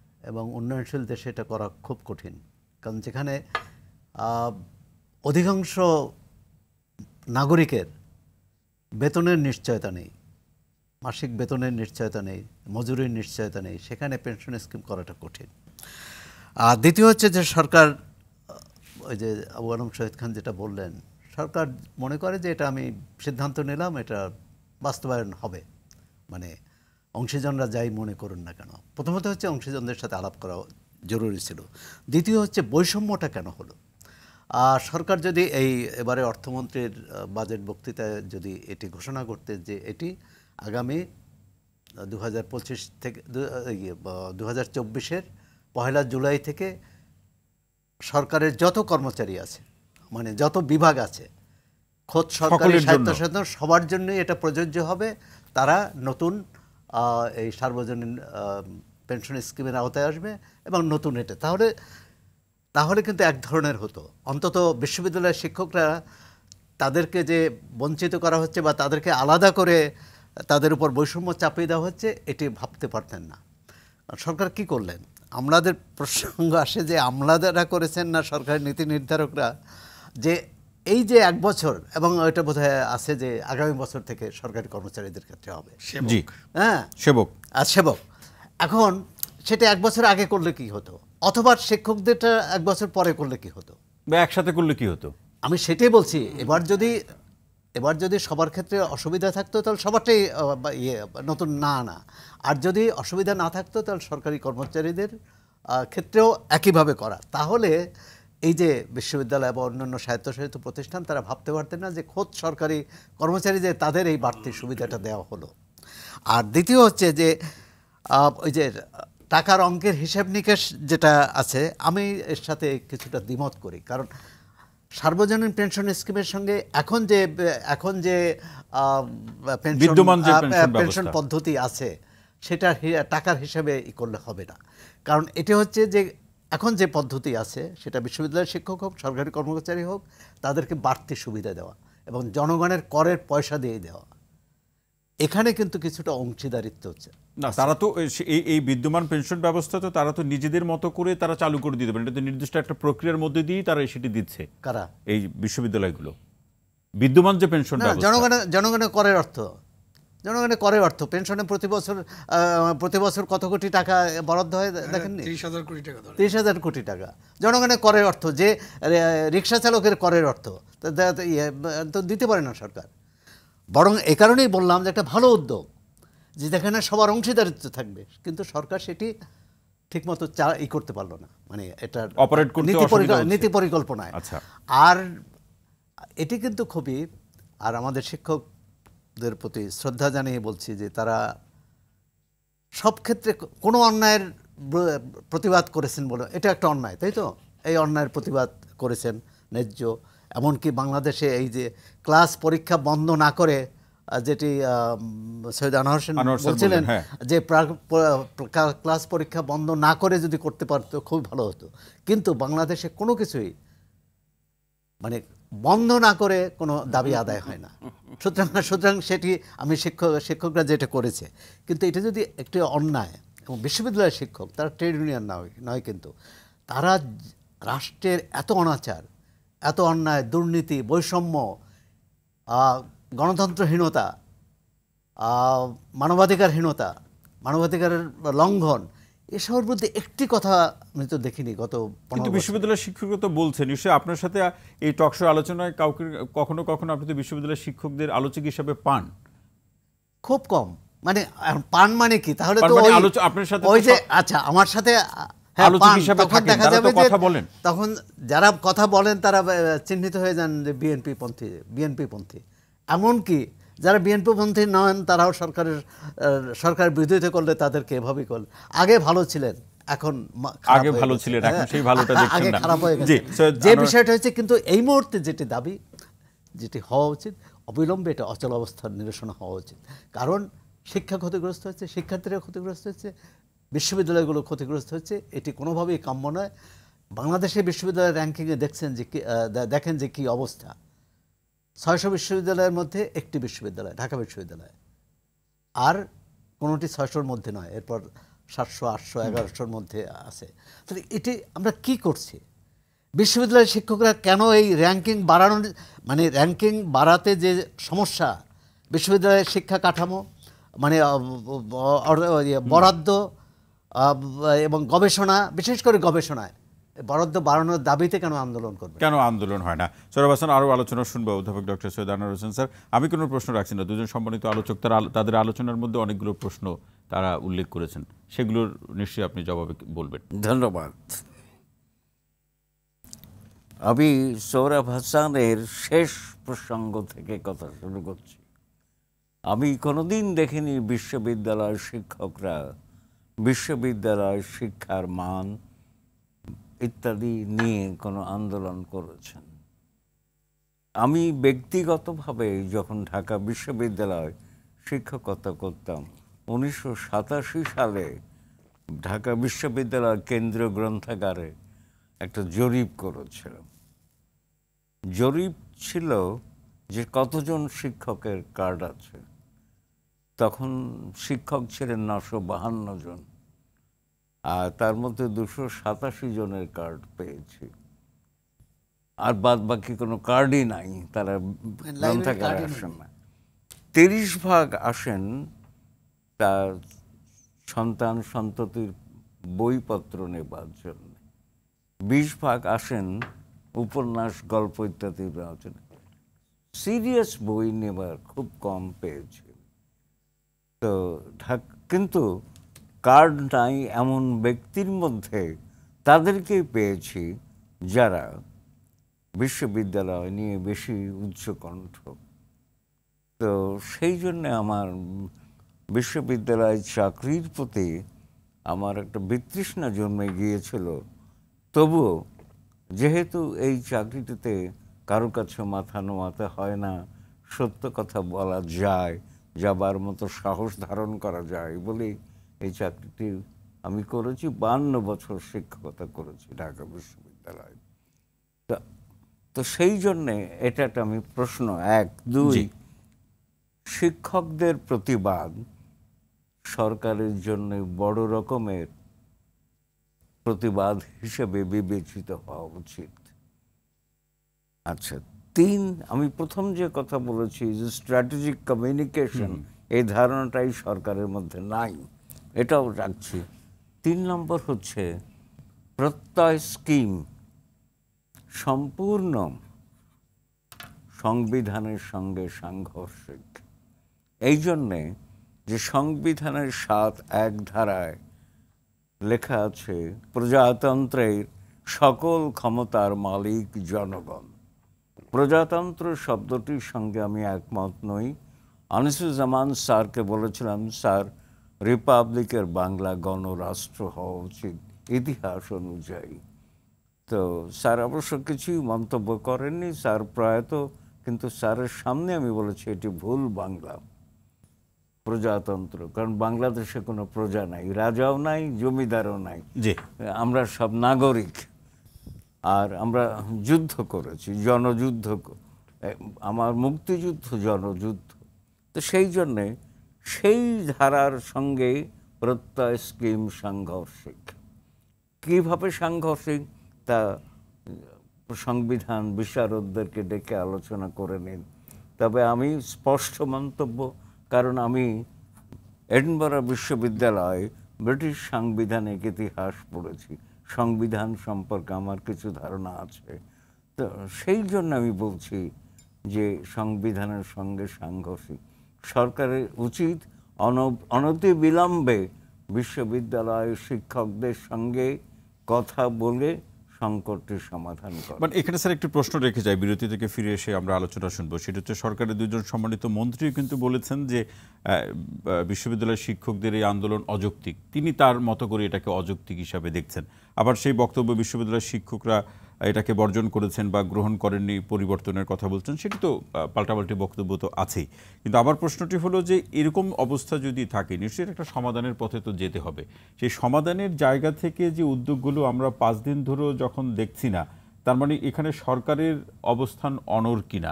এবং উন্নয়নশীল দেশে এটা করা খুব কঠিন কারণ যেখানে অধিকাংশ নাগরিকের বেতনের নিশ্চয়তা নেই মাসিক বেতনের নিশ্চয়তা নেই মজুরির নিশ্চয়তা নেই সেখানে পেনশন স্কিম করাটা কঠিন আর দ্বিতীয় হচ্ছে যে সরকার ওই যে আবু আলম শহীদ খান যেটা বললেন সরকার মনে করে যে এটা আমি সিদ্ধান্ত নিলাম এটা বাস্তবায়ন হবে মানে অংশীজনরা যাই মনে করুন না কেন প্রথমত হচ্ছে অংশীজনদের সাথে আলাপ করা জরুরি ছিল দ্বিতীয় হচ্ছে বৈষম্যটা কেন হলো আর সরকার যদি এই এবারে অর্থমন্ত্রীর বাজেট বক্তৃতায় যদি এটি ঘোষণা করতে যে এটি আগামী দু থেকে দু হাজার চব্বিশের পহেলা জুলাই থেকে সরকারের যত কর্মচারী আছে মানে যত বিভাগ আছে খোদ সরকারের স্বায়ত্তশাসন সবার জন্যই এটা প্রযোজ্য হবে তারা নতুন এই সার্বজনীন পেনশন স্কিমের আওতায় আসবে এবং নতুন এটা তাহলে তাহলে কিন্তু এক ধরনের হতো অন্তত বিশ্ববিদ্যালয়ের শিক্ষকরা তাদেরকে যে বঞ্চিত করা হচ্ছে বা তাদেরকে আলাদা করে তাদের উপর বৈষম্য চাপিয়ে দেওয়া হচ্ছে এটি ভাবতে পারতেন না সরকার কি করলেন আমলাদের প্রসঙ্গ আসে যে আমলাদেরা করেছেন না সরকারের নীতি নির্ধারকরা যে এই যে এক বছর এবং এটা বোধ আছে যে আগামী বছর থেকে সরকারি কর্মচারীদের ক্ষেত্রে হবে হ্যাঁ সেবক আর সেবক এখন সেটা এক বছর আগে করলে কি হতো অথবা শিক্ষকদেরটা এক বছর পরে করলে কি হতো বা একসাথে করলে কি হতো আমি সেটাই বলছি এবার যদি এবার যদি সবার ক্ষেত্রে অসুবিধা থাকতো তাহলে সবারটাই ইয়ে নতুন না না আর যদি অসুবিধা না থাকতো তাহলে সরকারি কর্মচারীদের ক্ষেত্রেও একইভাবে করা তাহলে এই যে বিশ্ববিদ্যালয় বা অন্যান্য স্বায়ত্তশাসিত প্রতিষ্ঠান তারা ভাবতে পারতেন না যে খোদ সরকারি কর্মচারী যে তাদের এই বাড়তি সুবিধাটা দেওয়া হলো আর দ্বিতীয় হচ্ছে যে ওই যে টাকার অঙ্কের হিসাব নিকাশ যেটা আছে আমি এর সাথে কিছুটা দ্বিমত করি কারণ সার্বজনীন পেনশন স্কিমের সঙ্গে এখন যে এখন যে পেনশন পদ্ধতি আছে সেটা টাকার হিসাবে ই করলে হবে না কারণ এটি হচ্ছে যে এখন যে পদ্ধতি আছে সেটা বিশ্ববিদ্যালয়ের শিক্ষক হোক সরকারি কর্মচারী হোক তাদেরকে বাড়তি সুবিধা দেওয়া এবং জনগণের করের পয়সা দিয়ে দেওয়া এখানে কিন্তু কিছুটা অংশীদারিত্ব হচ্ছে না তারা তো এই এই বিদ্যমান পেনশন ব্যবস্থা তো তারা তো নিজেদের মতো করে তারা চালু করে দিতে পারে এটা নির্দিষ্ট একটা প্রক্রিয়ার মধ্যে দিয়েই তারা সেটি দিচ্ছে কারা এই বিশ্ববিদ্যালয়গুলো বিদ্যমান যে পেনশন জনগণের জনগণের করের অর্থ জনগণের করে অর্থ পেনশনে প্রতি বছর প্রতি বছর কত কোটি টাকা বরাদ্দ হয় দেখেননি ত্রিশ হাজার কোটি টাকা তিরিশ হাজার কোটি টাকা জনগণের করের অর্থ যে রিক্সা চালকের করের অর্থ ইয়ে, তো দিতে পারে না সরকার বরং এ কারণেই বললাম যে একটা ভালো উদ্যোগ যে যেখানে সবার অংশীদারিত্ব থাকবে কিন্তু সরকার সেটি ঠিকমতো চা ই করতে পারলো না মানে এটা অপারেট করতে নীতি পরিকল্পনায় আচ্ছা। আর এটি কিন্তু খুবই আর আমাদের শিক্ষক দের প্রতি শ্রদ্ধা জানিয়ে বলছি যে তারা সব ক্ষেত্রে কোনো অন্যায়ের প্রতিবাদ করেছেন বলে এটা একটা অন্যায় তাই তো এই অন্যায়ের প্রতিবাদ করেছেন ন্যায্য এমনকি বাংলাদেশে এই যে ক্লাস পরীক্ষা বন্ধ না করে যেটি সৈয়দ আনোয়ার হোসেন বলছিলেন হ্যাঁ। যে ক্লাস পরীক্ষা বন্ধ না করে যদি করতে পারতো খুব ভালো হতো কিন্তু বাংলাদেশে কোনো কিছুই মানে বন্ধ না করে কোনো দাবি আদায় হয় না সুতরাং সুতরাং সেটি আমি শিক্ষক শিক্ষকরা যেটা করেছে কিন্তু এটা যদি একটি অন্যায় এবং বিশ্ববিদ্যালয়ের শিক্ষক তারা ট্রেড ইউনিয়ন নয় নয় কিন্তু তারা রাষ্ট্রের এত অনাচার এত অন্যায় দুর্নীতি বৈষম্য গণতন্ত্রহীনতা মানবাধিকারহীনতা মানবাধিকারের লঙ্ঘন এসবের মধ্যে একটি কথা আমি তো দেখিনি গত কিন্তু বিশ্ববিদ্যালয়ের তো বলছেন নিশ্চয়ই আপনার সাথে এই আলোচনায় কাউকে কখনো কখনো আপনি তো বিশ্ববিদ্যালয়ের শিক্ষকদের আলোচক হিসাবে পান খুব কম মানে পান মানে কি তাহলে তো মানে আপনার সাথে ওই যে আচ্ছা আমার সাথে হ্যাঁ, কথা বলেন তখন যারা কথা বলেন তারা চিহ্নিত হয়ে যান যে বিএনপি পন্থী বিএনপি পন্থী এমনকি যারা বিএনপিপন্থী নন তারাও সরকারের সরকার বিরোধিতা করলে তাদেরকে এভাবেই করলে আগে ভালো ছিলেন এখন আগে ভালো ছিলেন এখন সেই ভালোটা হ্যাঁ, দেখছেন না খারাপ হয়ে গেছে যে বিষয়টা হচ্ছে কিন্তু এই মুহূর্তে যেটি দাবি যেটি হওয়া উচিত অবিলম্বে এটা অচল অবস্থার নিরসন হওয়া উচিত কারণ শিক্ষা ক্ষতিগ্রস্ত হচ্ছে শিক্ষার্থীরা ক্ষতিগ্রস্ত হচ্ছে বিশ্ববিদ্যালয়গুলো ক্ষতিগ্রস্ত হচ্ছে এটি কোনোভাবেই কাম্য নয় বাংলাদেশের বিশ্ববিদ্যালয়ের র্যাঙ্কিংয়ে দেখছেন যে দেখেন যে কী অবস্থা ছয়শো বিশ্ববিদ্যালয়ের মধ্যে একটি বিশ্ববিদ্যালয় ঢাকা বিশ্ববিদ্যালয় আর কোনোটি ছয়শোর মধ্যে নয় এরপর সাতশো আটশো এগারোশোর মধ্যে আছে তাহলে এটি আমরা কি করছি বিশ্ববিদ্যালয়ের শিক্ষকরা কেন এই র্যাঙ্কিং বাড়ানোর মানে র্যাঙ্কিং বাড়াতে যে সমস্যা বিশ্ববিদ্যালয়ের শিক্ষা কাঠামো মানে ইয়ে, বরাদ্দ এবং গবেষণা বিশেষ করে গবেষণায় বরাদ্দ বাড়ানোর দাবিতে কেন আন্দোলন করবে কেন আন্দোলন হয় না সৌরভ হাসান আরও আলোচনা শুনবো অধ্যাপক ডক্টর সৈয়দ আনোয়ার হোসেন স্যার আমি কোনো প্রশ্ন রাখছি না দুজন সম্মানিত আলোচক তারা তাদের আলোচনার মধ্যে অনেকগুলো প্রশ্ন তারা উল্লেখ করেছেন সেগুলোর নিশ্চয়ই আপনি জবাবে বলবেন ধন্যবাদ আমি সৌরভ হাসানের শেষ প্রসঙ্গ থেকে কথা শুরু করছি আমি কোনোদিন দেখিনি বিশ্ববিদ্যালয়ের শিক্ষকরা বিশ্ববিদ্যালয়ের শিক্ষার মান ইত্যাদি নিয়ে কোনো আন্দোলন করেছেন আমি ব্যক্তিগতভাবে যখন ঢাকা বিশ্ববিদ্যালয় শিক্ষকতা করতাম উনিশশো সালে ঢাকা বিশ্ববিদ্যালয় কেন্দ্রীয় গ্রন্থাগারে একটা জরিপ করেছিলাম জরিপ ছিল যে কতজন শিক্ষকের কার্ড আছে তখন শিক্ষক ছিলেন নশো বাহান্ন জন আর তার মধ্যে দুশো সাতাশি জনের কার্ড পেয়েছি আর বাদ বাকি কোনো কার্ডই নাই তারা মানে গ্রন্থাগারে আসেন না তিরিশ ভাগ আসেন তার সন্তান সন্ততির বইপত্র নেবার জন্য বিশ ভাগ আসেন উপন্যাস গল্প ইত্যাদি জন্য সিরিয়াস বই নেবার খুব কম পেয়েছি তো ঢাক কিন্তু কার্ড নাই এমন ব্যক্তির মধ্যে তাদেরকেই পেয়েছি যারা বিশ্ববিদ্যালয় নিয়ে বেশি উচ্চকণ্ঠ তো সেই জন্য আমার বিশ্ববিদ্যালয় চাকরির প্রতি আমার একটা বিতৃষ্ণা জন্মে গিয়েছিল তবুও যেহেতু এই চাকরিটিতে কারো কাছে মাথা নোয়াতে হয় না সত্য কথা বলা যায় যাবার মতো সাহস ধারণ করা যায় বলেই এই চাকরিটি আমি করেছি বান্ন বছর শিক্ষকতা করেছি ঢাকা বিশ্ববিদ্যালয়ে তো সেই জন্যে এটা একটা আমি প্রশ্ন এক দুই শিক্ষকদের প্রতিবাদ সরকারের জন্য বড় রকমের প্রতিবাদ হিসেবে বিবেচিত হওয়া উচিত আচ্ছা তিন আমি প্রথম যে কথা বলেছি যে স্ট্র্যাটেজিক কমিউনিকেশন এই ধারণাটাই সরকারের মধ্যে নাই এটাও রাখছি তিন নম্বর হচ্ছে প্রত্যয় স্কিম সম্পূর্ণ সংবিধানের সঙ্গে সাংঘর্ষিক এই জন্যে যে সংবিধানের সাত এক ধারায় লেখা আছে প্রজাতন্ত্রের সকল ক্ষমতার মালিক জনগণ প্রজাতন্ত্র শব্দটির সঙ্গে আমি একমত নই আনিসুজ্জামান স্যারকে বলেছিলাম স্যার রিপাবলিকের বাংলা গণরাষ্ট্র হওয়া উচিত ইতিহাস অনুযায়ী তো স্যার অবশ্য কিছুই মন্তব্য করেননি স্যার প্রায়ত কিন্তু স্যারের সামনে আমি বলেছি এটি ভুল বাংলা প্রজাতন্ত্র কারণ বাংলাদেশে কোনো প্রজা নাই রাজাও নাই জমিদারও নাই যে আমরা সব নাগরিক আর আমরা যুদ্ধ করেছি জনযুদ্ধ আমার মুক্তিযুদ্ধ জনযুদ্ধ তো সেই জন্যে সেই ধারার সঙ্গে প্রত্যয় স্কিম সাংঘর্ষিক কীভাবে সাংঘর্ষিক তা সংবিধান বিশারদদেরকে ডেকে আলোচনা করে নিন তবে আমি স্পষ্ট মন্তব্য কারণ আমি এডনবরা বিশ্ববিদ্যালয়ে ব্রিটিশ সাংবিধানিক ইতিহাস পড়েছি সংবিধান সম্পর্কে আমার কিছু ধারণা আছে তো সেই জন্য আমি বলছি যে সংবিধানের সঙ্গে সাংঘর্ষিক সরকারের উচিত অনতি বিলম্বে বিশ্ববিদ্যালয়ের শিক্ষকদের সঙ্গে কথা বলে সংকটের সমাধান করা মানে এখানে স্যার একটি প্রশ্ন রেখে যায় বিরতি থেকে ফিরে এসে আমরা আলোচনা শুনবো সেটা হচ্ছে সরকারের দুজন সম্মানিত মন্ত্রীও কিন্তু বলেছেন যে বিশ্ববিদ্যালয়ের শিক্ষকদের এই আন্দোলন অযৌক্তিক তিনি তার মতো করে এটাকে অযৌক্তিক হিসাবে দেখছেন আবার সেই বক্তব্য বিশ্ববিদ্যালয়ের শিক্ষকরা এটাকে বর্জন করেছেন বা গ্রহণ করেননি পরিবর্তনের কথা বলছেন সেটি তো পাল্টাপাল্টি বক্তব্য তো আছেই কিন্তু আবার প্রশ্নটি হলো যে এরকম অবস্থা যদি থাকে নিশ্চয়ই একটা সমাধানের পথে তো যেতে হবে সেই সমাধানের জায়গা থেকে যে উদ্যোগগুলো আমরা পাঁচ দিন ধরেও যখন দেখছি না তার মানে এখানে সরকারের অবস্থান অনর কিনা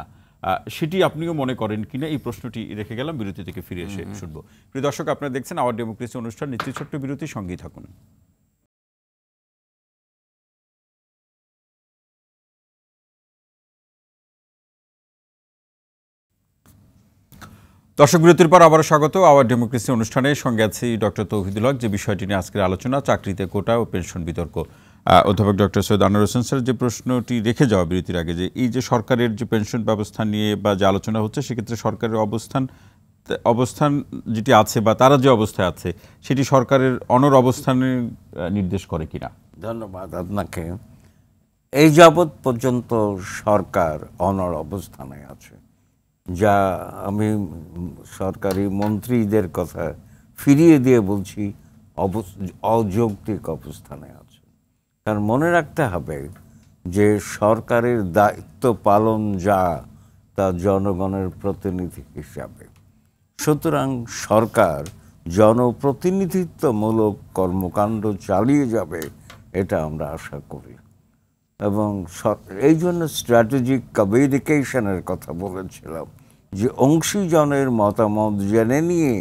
সেটি আপনিও মনে করেন কিনা এই প্রশ্নটি রেখে গেলাম বিরতি থেকে ফিরে এসে শুনবো প্রিয় দর্শক আপনারা দেখছেন আওয়ার ডেমোক্রেসি অনুষ্ঠান নেতৃত্ব ছোট্ট বিরতি সঙ্গেই থাকুন দর্শক বিরতির পর আবারও স্বাগত আওয়ার ডেমোক্রেসি অনুষ্ঠানে সঙ্গে আছি ডক্টর তৌহিদুল হক যে বিষয়টি নিয়ে আজকের আলোচনা চাকরিতে কোটা ও পেনশন বিতর্ক অধ্যাপক ডক্টর সৈয়দ আনোয়ার হোসেন স্যার যে প্রশ্নটি রেখে যাওয়া বিরতির আগে যে এই যে সরকারের যে পেনশন ব্যবস্থা নিয়ে বা যে আলোচনা হচ্ছে সেক্ষেত্রে সরকারের অবস্থান অবস্থান যেটি আছে বা তারা যে অবস্থায় আছে সেটি সরকারের অনর অবস্থানে নির্দেশ করে কিনা ধন্যবাদ আপনাকে এই যাবৎ পর্যন্ত সরকার অনর অবস্থানে আছে যা আমি সরকারি মন্ত্রীদের কথা ফিরিয়ে দিয়ে বলছি অযৌক্তিক অবস্থানে আছে কারণ মনে রাখতে হবে যে সরকারের দায়িত্ব পালন যা তা জনগণের প্রতিনিধি হিসাবে সুতরাং সরকার জনপ্রতিনিধিত্বমূলক কর্মকাণ্ড চালিয়ে যাবে এটা আমরা আশা করি এবং এই জন্য স্ট্র্যাটেজিক কমিউনিকেশনের কথা বলেছিলাম যে অংশীজনের মতামত জেনে নিয়ে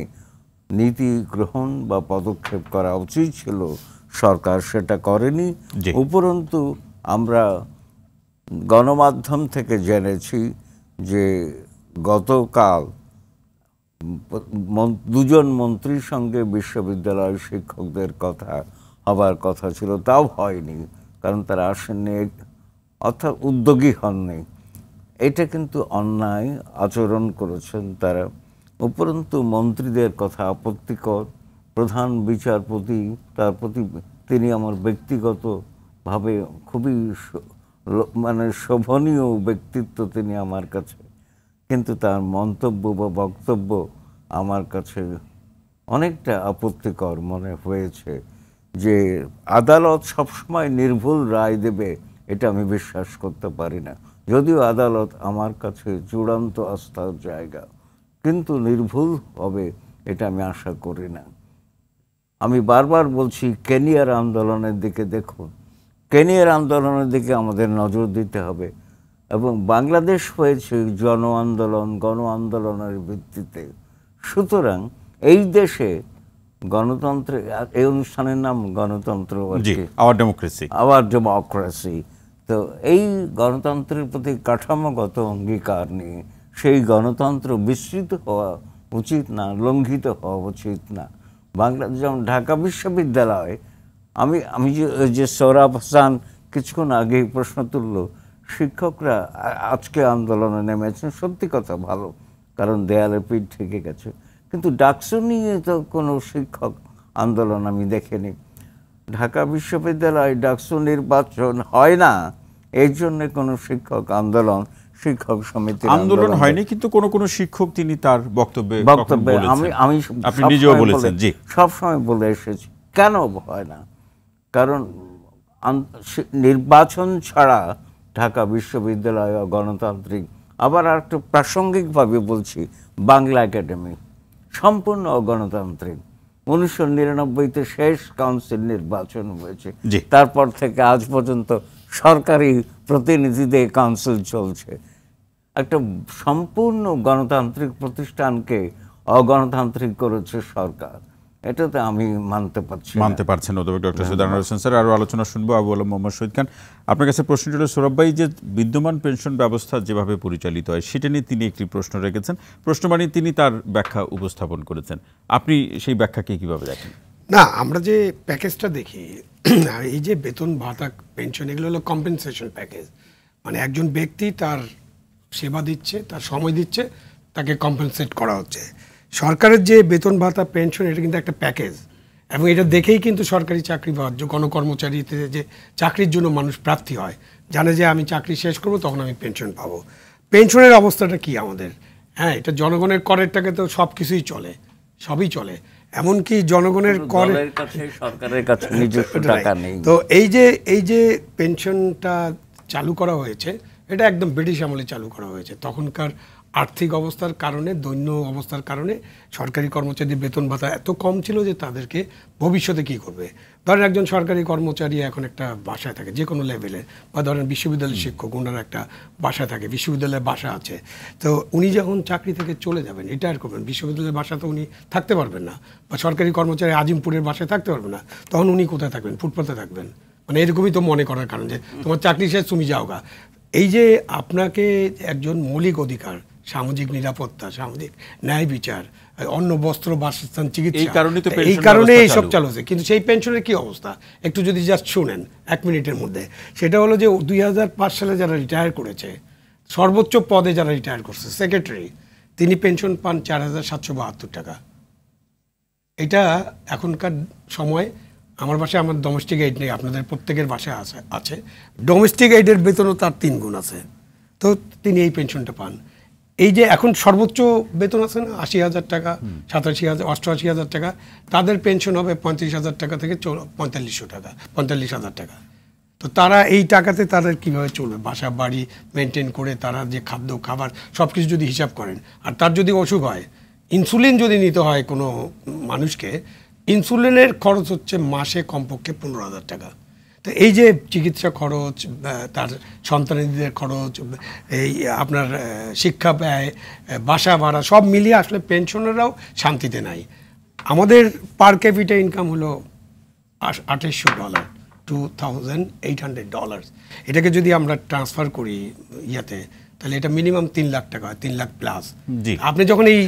নীতি গ্রহণ বা পদক্ষেপ করা উচিত ছিল সরকার সেটা করেনি উপরন্তু আমরা গণমাধ্যম থেকে জেনেছি যে গতকাল দুজন মন্ত্রীর সঙ্গে বিশ্ববিদ্যালয়ের শিক্ষকদের কথা হবার কথা ছিল তাও হয়নি কারণ তারা আসেননি অর্থাৎ উদ্যোগী হননি এটা কিন্তু অন্যায় আচরণ করেছেন তারা উপরন্তু মন্ত্রীদের কথা আপত্তিকর প্রধান বিচারপতি তার প্রতি তিনি আমার ব্যক্তিগতভাবে খুবই মানে শোভনীয় ব্যক্তিত্ব তিনি আমার কাছে কিন্তু তার মন্তব্য বা বক্তব্য আমার কাছে অনেকটা আপত্তিকর মনে হয়েছে যে আদালত সবসময় নির্ভুল রায় দেবে এটা আমি বিশ্বাস করতে পারি না যদিও আদালত আমার কাছে চূড়ান্ত আস্থার জায়গা কিন্তু নির্ভুল হবে এটা আমি আশা করি না আমি বারবার বলছি কেনিয়ার আন্দোলনের দিকে দেখুন কেনিয়ার আন্দোলনের দিকে আমাদের নজর দিতে হবে এবং বাংলাদেশ হয়েছে জন আন্দোলন গণ আন্দোলনের ভিত্তিতে সুতরাং এই দেশে গণতন্ত্র এই অনুষ্ঠানের নাম গণতন্ত্র আওয়ার ডেমোক্রেসি আওয়ার ডেমোক্রেসি তো এই গণতন্ত্রের প্রতি কাঠামোগত অঙ্গীকার নিয়ে সেই গণতন্ত্র বিস্তৃত হওয়া উচিত না লঙ্ঘিত হওয়া উচিত না বাংলা যেমন ঢাকা বিশ্ববিদ্যালয় আমি আমি যে সৌরভ হাসান কিছুক্ষণ আগেই প্রশ্ন তুলল শিক্ষকরা আজকে আন্দোলনে নেমেছেন সত্যি কথা ভালো কারণ দেয়ালে পিঠ থেকে গেছে কিন্তু ডাকসু নিয়ে তো কোনো শিক্ষক আন্দোলন আমি দেখিনি ঢাকা বিশ্ববিদ্যালয় ডাকসু নির্বাচন হয় না এর জন্য কোনো শিক্ষক আন্দোলন শিক্ষক সমিতি আন্দোলন হয়নি কিন্তু কোন কোন শিক্ষক তিনি তার বক্তব্যে বক্তব্যে আমি আমি আপনি নিজেও বলেছেন জি সবসময় বলে এসেছি কেন হয় না কারণ নির্বাচন ছাড়া ঢাকা বিশ্ববিদ্যালয় গণতান্ত্রিক আবার আর একটু প্রাসঙ্গিকভাবে বলছি বাংলা একাডেমি সম্পূর্ণ অগণতান্ত্রিক উনিশশো নিরানব্বইতে শেষ কাউন্সিল নির্বাচন হয়েছে তারপর থেকে আজ পর্যন্ত সরকারি প্রতিনিধিদের কাউন্সিল চলছে একটা সম্পূর্ণ গণতান্ত্রিক প্রতিষ্ঠানকে অগণতান্ত্রিক করেছে সরকার এটা তো আমি মানতে পারছি মানতে পারছেন অধ্যাপক ডক্টর সুদান হোসেন স্যার আরও আলোচনা শুনবো আবু আলম মোহাম্মদ শহীদ খান আপনার কাছে প্রশ্ন ছিল সৌরভ ভাই যে বিদ্যমান পেনশন ব্যবস্থা যেভাবে পরিচালিত হয় সেটা নিয়ে তিনি একটি প্রশ্ন রেখেছেন প্রশ্ন মানে তিনি তার ব্যাখ্যা উপস্থাপন করেছেন আপনি সেই ব্যাখ্যাকে কিভাবে দেখেন না আমরা যে প্যাকেজটা দেখি *clears throat* এই যে বেতন ভাতা পেনশন এগুলো হলো কম্পেনসেশন প্যাকেজ মানে একজন ব্যক্তি তার সেবা দিচ্ছে তার সময় দিচ্ছে তাকে কম্পেনসেট করা হচ্ছে সরকারের যে বেতন ভাতা পেনশন এটা কিন্তু একটা প্যাকেজ এবং এটা দেখেই কিন্তু সরকারি চাকরি পাওয়ার বা গণকর্মচারীতে যে চাকরির জন্য মানুষ প্রার্থী হয় জানে যে আমি চাকরি শেষ করব তখন আমি পেনশন পাব পেনশনের অবস্থাটা কি আমাদের হ্যাঁ এটা জনগণের করের টাকা তো সব কিছুই চলে সবই চলে এমনকি জনগণের কর সরকারের কাছে *laughs* তো এই যে এই যে পেনশনটা চালু করা হয়েছে এটা একদম ব্রিটিশ আমলে চালু করা হয়েছে তখনকার আর্থিক অবস্থার কারণে দৈন্য অবস্থার কারণে সরকারি কর্মচারীদের বেতন ভাতা এত কম ছিল যে তাদেরকে ভবিষ্যতে কি করবে ধরেন একজন সরকারি কর্মচারী এখন একটা বাসায় থাকে যে কোনো লেভেলে বা ধরেন বিশ্ববিদ্যালয়ের শিক্ষক ওনার একটা বাসা থাকে বিশ্ববিদ্যালয়ের বাসা আছে তো উনি যখন চাকরি থেকে চলে যাবেন রিটায়ার করবেন বিশ্ববিদ্যালয়ের বাসা তো উনি থাকতে পারবেন না বা সরকারি কর্মচারী আজিমপুরের বাসায় থাকতে পারবেন না তখন উনি কোথায় থাকবেন ফুটপাতে থাকবেন মানে এরকমই তো মনে করার কারণ যে তোমার চাকরি শেষ তুমি যাওগা এই যে আপনাকে একজন মৌলিক অধিকার সামাজিক নিরাপত্তা সামাজিক ন্যায় বিচার অন্য বস্ত্র বাসস্থান চিকিৎসা এই কারণে এই কারণে এইসব চালু হচ্ছে কিন্তু সেই পেনশনের কি অবস্থা একটু যদি জাস্ট শুনেন এক মিনিটের মধ্যে সেটা হলো যে দুই সালে যারা রিটায়ার করেছে সর্বোচ্চ পদে যারা রিটায়ার করছে সেক্রেটারি তিনি পেনশন পান চার হাজার সাতশো বাহাত্তর টাকা এটা এখনকার সময় আমার বাসায় আমার ডোমেস্টিক এইড নেই আপনাদের প্রত্যেকের বাসায় আছে আছে ডোমেস্টিক এইডের বেতনও তার তিন গুণ আছে তো তিনি এই পেনশনটা পান এই যে এখন সর্বোচ্চ বেতন আছে না আশি হাজার টাকা সাতাশি হাজার অষ্টআশি হাজার টাকা তাদের পেনশন হবে পঁয়ত্রিশ হাজার টাকা থেকে পঁয়তাল্লিশশো টাকা পঁয়তাল্লিশ হাজার টাকা তো তারা এই টাকাতে তাদের কিভাবে চলবে বাসা বাড়ি মেনটেন করে তারা যে খাদ্য খাবার সব কিছু যদি হিসাব করেন আর তার যদি অসুখ হয় ইনসুলিন যদি নিতে হয় কোনো মানুষকে ইনসুলিনের খরচ হচ্ছে মাসে কমপক্ষে পনেরো হাজার টাকা তো এই যে চিকিৎসা খরচ তার সন্তানদের খরচ এই আপনার শিক্ষা ব্যয় বাসা ভাড়া সব মিলিয়ে আসলে পেনশনেরাও শান্তিতে নাই আমাদের পার ক্যাপিটা ইনকাম হলো আঠেরোশো dollar two thousand eight hundred dollar এটাকে যদি আমরা ট্রান্সফার করি ইয়াতে তাহলে এটা মিনিমাম তিন লাখ টাকা তিন লাখ প্লাস আপনি যখন এই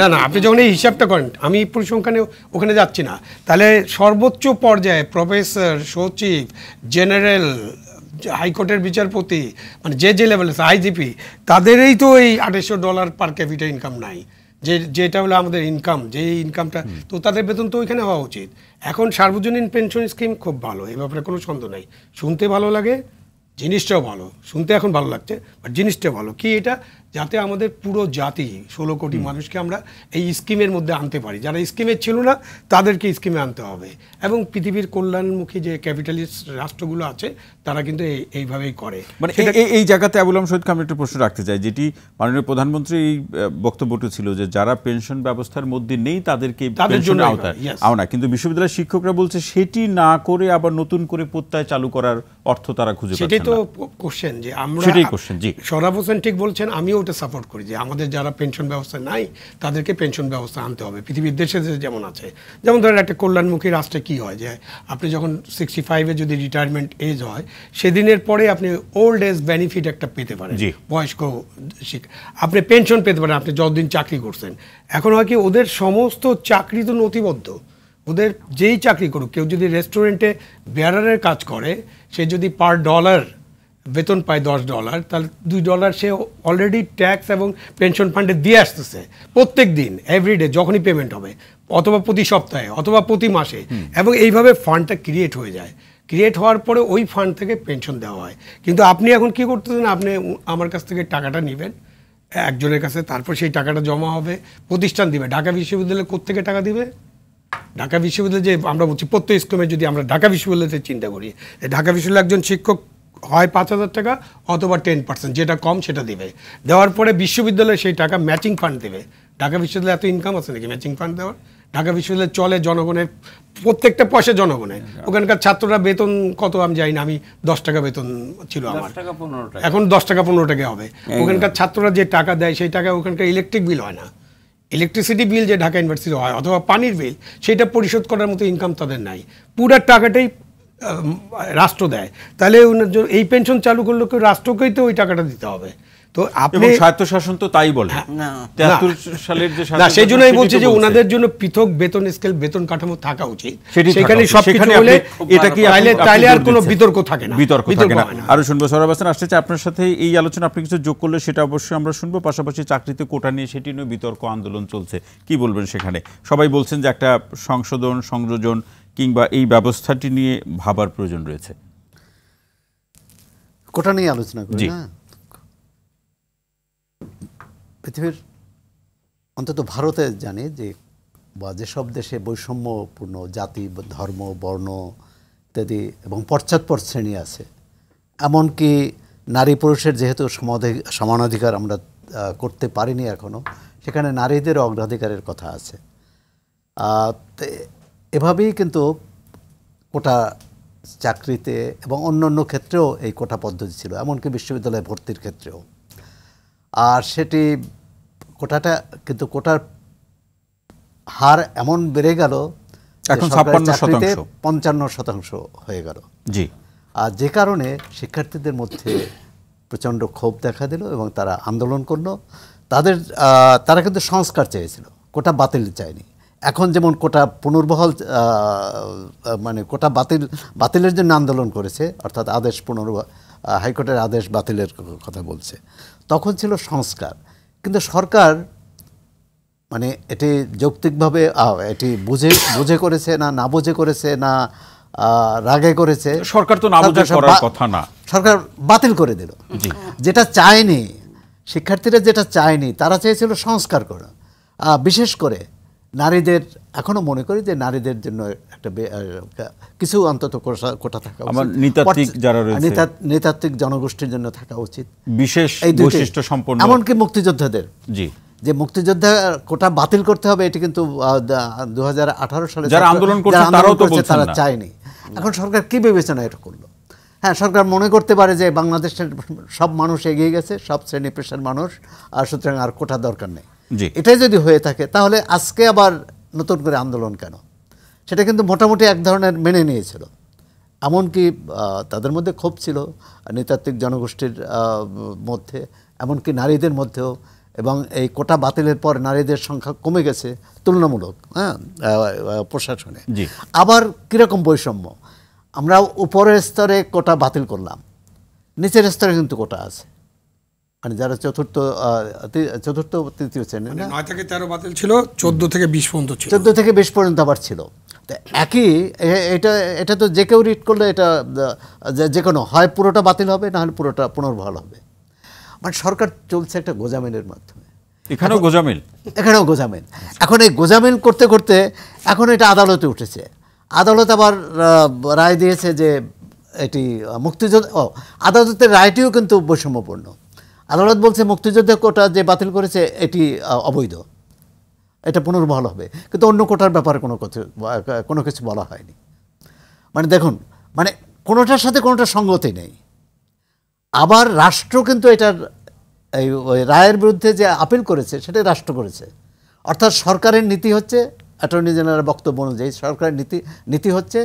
না না আপনি যখন এই হিসাবটা করেন আমি পরিসংখ্যানে ওখানে যাচ্ছি না তাহলে সর্বোচ্চ পর্যায়ে প্রফেসর সচিব জেনারেল হাইকোর্টের বিচারপতি মানে যে যে লেভেল আছে আইজিপি তাদেরই তো এই আড়াইশো ডলার পার ক্যাপিটা ইনকাম নাই যে যেটা হলো আমাদের ইনকাম যে ইনকামটা তো তাদের বেতন তো ওইখানে হওয়া উচিত এখন সার্বজনীন পেনশন স্কিম খুব ভালো এ ব্যাপারে কোনো সন্দেহ নাই শুনতে ভালো লাগে জিনিসটাও ভালো শুনতে এখন ভালো লাগছে বাট জিনিসটা ভালো কি এটা যাতে আমাদের পুরো জাতি ষোলো কোটি মানুষকে আমরা এই স্কিমের মধ্যে আনতে পারি যারা স্কিমের ছিল না তাদেরকে স্কিমে আনতে হবে এবং পৃথিবীর কল্যাণমুখী যে ক্যাপিটালিস্ট রাষ্ট্রগুলো আছে তারা কিন্তু এইভাবেই করে মানে এই জায়গাতে আবুলাম সৈয়দ আমি একটা প্রশ্ন রাখতে চাই যেটি মাননীয় প্রধানমন্ত্রী এই বক্তব্যটি ছিল যে যারা পেনশন ব্যবস্থার মধ্যে নেই তাদেরকে তাদের জন্য আওনা কিন্তু বিশ্ববিদ্যালয়ের শিক্ষকরা বলছে সেটি না করে আবার নতুন করে প্রত্যয় চালু করার অর্থ তারা খুঁজে সেটাই তো কোশ্চেন যে আমরা সেটাই কোশ্চেন জি সরাব হোসেন ঠিক বলছেন আমিও ওটা সাপোর্ট করি যে আমাদের যারা পেনশন ব্যবস্থা নাই তাদেরকে পেনশন ব্যবস্থা আনতে হবে পৃথিবীর দেশে যেমন আছে যেমন ধরেন একটা কল্যাণমুখী রাষ্ট্রে কি হয় যে আপনি যখন সিক্সটি ফাইভে যদি রিটায়ারমেন্ট এজ হয় সেদিনের পরে আপনি ওল্ড এজ বেনিফিট একটা পেতে পারেন বয়স্ক আপনি পেনশন পেতে পারেন আপনি যতদিন চাকরি করছেন এখন হয় কি ওদের সমস্ত চাকরি তো নথিবদ্ধ ওদের যেই চাকরি করুক কেউ যদি রেস্টুরেন্টে বেয়ারারের কাজ করে সে যদি পার ডলার বেতন পায় দশ ডলার তাহলে দুই ডলার সে অলরেডি ট্যাক্স এবং পেনশন ফান্ডে দিয়ে আসতেছে প্রত্যেক দিন এভরিডে যখনই পেমেন্ট হবে অথবা প্রতি সপ্তাহে অথবা প্রতি মাসে এবং এইভাবে ফান্ডটা ক্রিয়েট হয়ে যায় ক্রিয়েট হওয়ার পরে ওই ফান্ড থেকে পেনশন দেওয়া হয় কিন্তু আপনি এখন কি করতেছেন আপনি আমার কাছ থেকে টাকাটা নেবেন একজনের কাছে তারপর সেই টাকাটা জমা হবে প্রতিষ্ঠান দিবে ঢাকা বিশ্ববিদ্যালয়ে কোথেকে টাকা দিবে ঢাকা বিশ্ববিদ্যালয়ে যে আমরা বলছি প্রত্যেক স্কুমে যদি আমরা ঢাকা বিশ্ববিদ্যালয়তে চিন্তা করি ঢাকা বিশ্ববিদ্যালয় একজন শিক্ষক হয় পাঁচ হাজার টাকা অথবা টেন পার্সেন্ট যেটা কম সেটা দেবে দেওয়ার পরে বিশ্ববিদ্যালয়ে সেই টাকা ম্যাচিং ফান্ড দেবে ঢাকা বিশ্ববিদ্যালয়ে এত ইনকাম আছে নাকি ম্যাচিং ফান্ড দেওয়ার ঢাকা বিশ্ববিদ্যালয় চলে জনগণের প্রত্যেকটা পয়সা জনগণের হ্যাঁ। ওখানকার ছাত্ররা বেতন কত আমি জানি না আমি দশ টাকা বেতন ছিল আমার এখন দশ টাকা পনেরো টাকা হবে ওখানকার ছাত্ররা যে টাকা দেয় সেই টাকা ওখানকার ইলেকট্রিক বিল হয় না ইলেকট্রিসিটি বিল যে ঢাকা ইউনিভার্সিটি হয় অথবা পানির বিল সেটা পরিশোধ করার মতো ইনকাম তাদের নাই পুরা টাকাটাই রাষ্ট্র দেয় তাহলে এই পেনশন চালু করলে কেউ রাষ্ট্রকেই তো ওই টাকাটা দিতে হবে তো আপনি স্বায়ত্তশাসন তো তাই বলে হ্যাঁ। সালের যে সেই জন্য বলছে যে ওনাদের জন্য পৃথক বেতন স্কেল বেতন কাঠামো থাকা উচিত সেখানে সব কিছু হলে এটা কি তাহলে তাহলে আর কোনো বিতর্ক থাকে না বিতর্ক থাকে না আরো শুনবো সৌরভ হাসান আসতে চাই আপনার সাথে এই আলোচনা আপনি কিছু যোগ করলে সেটা অবশ্যই আমরা শুনবো পাশাপাশি চাকরিতে কোটা নিয়ে সেটি নিয়ে বিতর্ক আন্দোলন চলছে কি বলবেন সেখানে সবাই বলছেন যে একটা সংশোধন সংযোজন কিংবা এই ব্যবস্থাটি নিয়ে ভাবার প্রয়োজন রয়েছে কোটা নিয়ে আলোচনা করি পৃথিবীর অন্তত ভারতে জানে যে বা যেসব দেশে বৈষম্যপূর্ণ জাতি ধর্ম বর্ণ ইত্যাদি এবং পশ্চাৎপর শ্রেণী আছে এমনকি নারী পুরুষের যেহেতু সমানাধিকার আমরা করতে পারিনি এখনও সেখানে নারীদের অগ্রাধিকারের কথা আছে এভাবেই কিন্তু কোটা চাকরিতে এবং অন্য অন্য ক্ষেত্রেও এই কোটা পদ্ধতি ছিল এমনকি বিশ্ববিদ্যালয়ে ভর্তির ক্ষেত্রেও আর সেটি কোটাটা কিন্তু কোটার হার এমন বেড়ে গেল এখন ছাপ্পান্ন শতাংশ পঞ্চান্ন শতাংশ হয়ে গেল জি আর যে কারণে শিক্ষার্থীদের মধ্যে প্রচণ্ড ক্ষোভ দেখা দিল এবং তারা আন্দোলন করলো তাদের তারা কিন্তু সংস্কার চেয়েছিল কোটা বাতিল চায়নি এখন যেমন কোটা পুনর্বহাল মানে কোটা বাতিল বাতিলের জন্য আন্দোলন করেছে অর্থাৎ আদেশ পুনর্ হাইকোর্টের আদেশ বাতিলের কথা বলছে তখন ছিল সংস্কার কিন্তু সরকার মানে এটি যৌক্তিকভাবে এটি বুঝে বুঝে করেছে না না বুঝে করেছে না রাগে করেছে সরকার তো না কথা না সরকার বাতিল করে দিল যেটা চায়নি শিক্ষার্থীরা যেটা চায়নি তারা চেয়েছিল সংস্কার করা বিশেষ করে নারীদের এখনো মনে করি যে নারীদের জন্য একটা কিছু অন্তত কোটা থাকা আমার নেতাত্ত্বিক যারা রয়েছে নেতাত্ত্বিক জনগোষ্ঠীর জন্য থাকা উচিত বিশেষ বৈশিষ্ট্য সম্পন্ন এমনকি মুক্তিযোদ্ধাদের জি যে মুক্তিযোদ্ধা কোটা বাতিল করতে হবে এটি কিন্তু দু সালে যারা আন্দোলন করছে তারাও তো তারা চায়নি এখন সরকার কি বিবেচনা এটা করলো হ্যাঁ সরকার মনে করতে পারে যে বাংলাদেশের সব মানুষ এগিয়ে গেছে সব শ্রেণী পেশার মানুষ আর সুতরাং আর কোটা দরকার নেই এটাই যদি হয়ে থাকে তাহলে আজকে আবার নতুন করে আন্দোলন কেন সেটা কিন্তু মোটামুটি এক ধরনের মেনে নিয়েছিল এমনকি তাদের মধ্যে ক্ষোভ ছিল নৃতাত্ত্বিক জনগোষ্ঠীর মধ্যে এমনকি নারীদের মধ্যেও এবং এই কোটা বাতিলের পর নারীদের সংখ্যা কমে গেছে তুলনামূলক হ্যাঁ প্রশাসনে আবার কীরকম বৈষম্য আমরা উপরের স্তরে কোটা বাতিল করলাম নিচের স্তরে কিন্তু কোটা আছে মানে যারা চতুর্থ চতুর্থ তৃতীয় শ্রেণী মানে নয় থেকে তেরো বাতিল ছিল চোদ্দ থেকে বিশ পর্যন্ত ছিল চোদ্দ থেকে বিশ পর্যন্ত আবার ছিল তো একই এটা এটা তো যে কেউ রিড করলে এটা যে কোনো হয় পুরোটা বাতিল হবে না হলে পুরোটা পুনর্বহাল হবে মানে সরকার চলছে একটা গোজামিলের মাধ্যমে এখানেও গোজামিল এখানেও গোজামিল এখন এই গোজামিল করতে করতে এখন এটা আদালতে উঠেছে আদালত আবার রায় দিয়েছে যে এটি মুক্তিযোদ্ধা ও আদালতের রায়টিও কিন্তু বৈষম্যপূর্ণ আদালত বলছে মুক্তিযোদ্ধা কোটা যে বাতিল করেছে এটি অবৈধ এটা পুনর্বহাল হবে কিন্তু অন্য কোটার ব্যাপারে কোনো কিছু কোনো কিছু বলা হয়নি মানে দেখুন মানে কোনোটার সাথে কোনোটার সঙ্গতি নেই আবার রাষ্ট্র কিন্তু এটার এই রায়ের বিরুদ্ধে যে আপিল করেছে সেটাই রাষ্ট্র করেছে অর্থাৎ সরকারের নীতি হচ্ছে অ্যাটর্নি জেনারেল বক্তব্য অনুযায়ী সরকারের নীতি নীতি হচ্ছে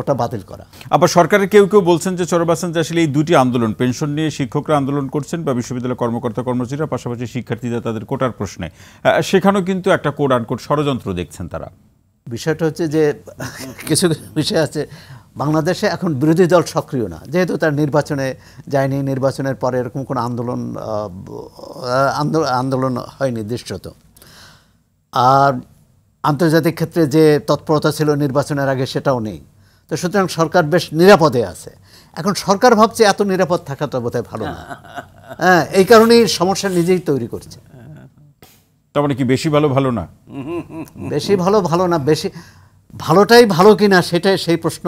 ওটা বাতিল করা আবার সরকারের কেউ কেউ বলছেন যে চরবাসন যে আসলে এই দুটি আন্দোলন পেনশন নিয়ে শিক্ষকরা আন্দোলন করছেন বা বিশ্ববিদ্যালয় কর্মকর্তা কর্মচারীরা পাশাপাশি শিক্ষার্থীরা তাদের কোটার প্রশ্নে সেখানেও কিন্তু একটা কোড আনকোড ষড়যন্ত্র দেখছেন তারা বিষয়টা হচ্ছে যে কিছু বিষয় আছে বাংলাদেশে এখন বিরোধী দল সক্রিয় না যেহেতু তার নির্বাচনে যায়নি নির্বাচনের পরে এরকম কোনো আন্দোলন আন্দোলন হয়নি দৃশ্যত আর আন্তর্জাতিক ক্ষেত্রে যে তৎপরতা ছিল নির্বাচনের আগে সেটাও নেই তো সুতরাং সরকার বেশ নিরাপদে আছে এখন সরকার ভাবছে এত নিরাপদ থাকাটা বোধহয় ভালো না হ্যাঁ এই কারণেই সমস্যা নিজেই তৈরি করছে তার মানে কি বেশি ভালো ভালো না বেশি ভালো ভালো না বেশি ভালোটাই ভালো কিনা সেটাই সেই প্রশ্ন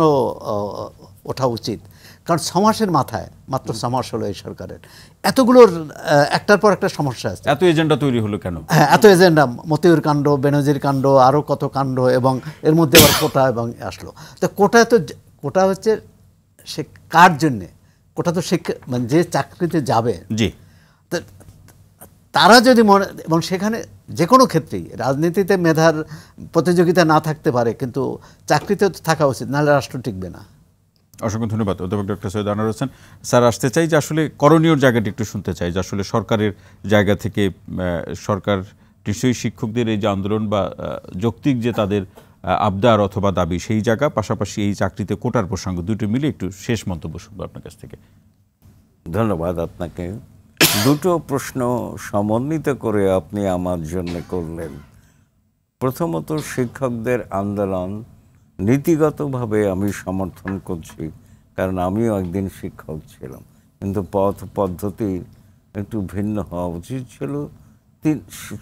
ওঠা উচিত কারণ সমাসের মাথায় মাত্র সমাস হলো এই সরকারের এতগুলোর একটার পর একটা সমস্যা আছে এত এজেন্ডা তৈরি হলো কেন হ্যাঁ এত এজেন্ডা মতিউর কাণ্ড বেনজির কাণ্ড আরও কত কাণ্ড এবং এর মধ্যে আবার কোটা এবং আসলো তো কোটা তো কোটা হচ্ছে সে কার জন্যে কোটা তো সে মানে যে চাকরিতে যাবে জি তারা যদি মনে এবং সেখানে যে কোনো ক্ষেত্রেই রাজনীতিতে মেধার প্রতিযোগিতা না থাকতে পারে কিন্তু চাকরিতে তো থাকা উচিত নাহলে রাষ্ট্র টিকবে না অসংখ্য ধন্যবাদ অধ্যাপক ডক্টর সৈয়দ আনোয়ার হোসেন স্যার আসতে চাই যে আসলে করণীয় জায়গাটি একটু শুনতে চাই যে আসলে সরকারের জায়গা থেকে সরকার নিশ্চয়ই শিক্ষকদের এই যে আন্দোলন বা যৌক্তিক যে তাদের আবদার অথবা দাবি সেই জায়গা পাশাপাশি এই চাকরিতে কোটার প্রসঙ্গ দুটো মিলে একটু শেষ মন্তব্য শুনবো আপনার কাছ থেকে ধন্যবাদ আপনাকে দুটো প্রশ্ন সমন্বিত করে আপনি আমার জন্য করলেন প্রথমত শিক্ষকদের আন্দোলন নীতিগতভাবে আমি সমর্থন করছি কারণ আমিও একদিন শিক্ষক ছিলাম কিন্তু পথ পদ্ধতি একটু ভিন্ন হওয়া উচিত ছিল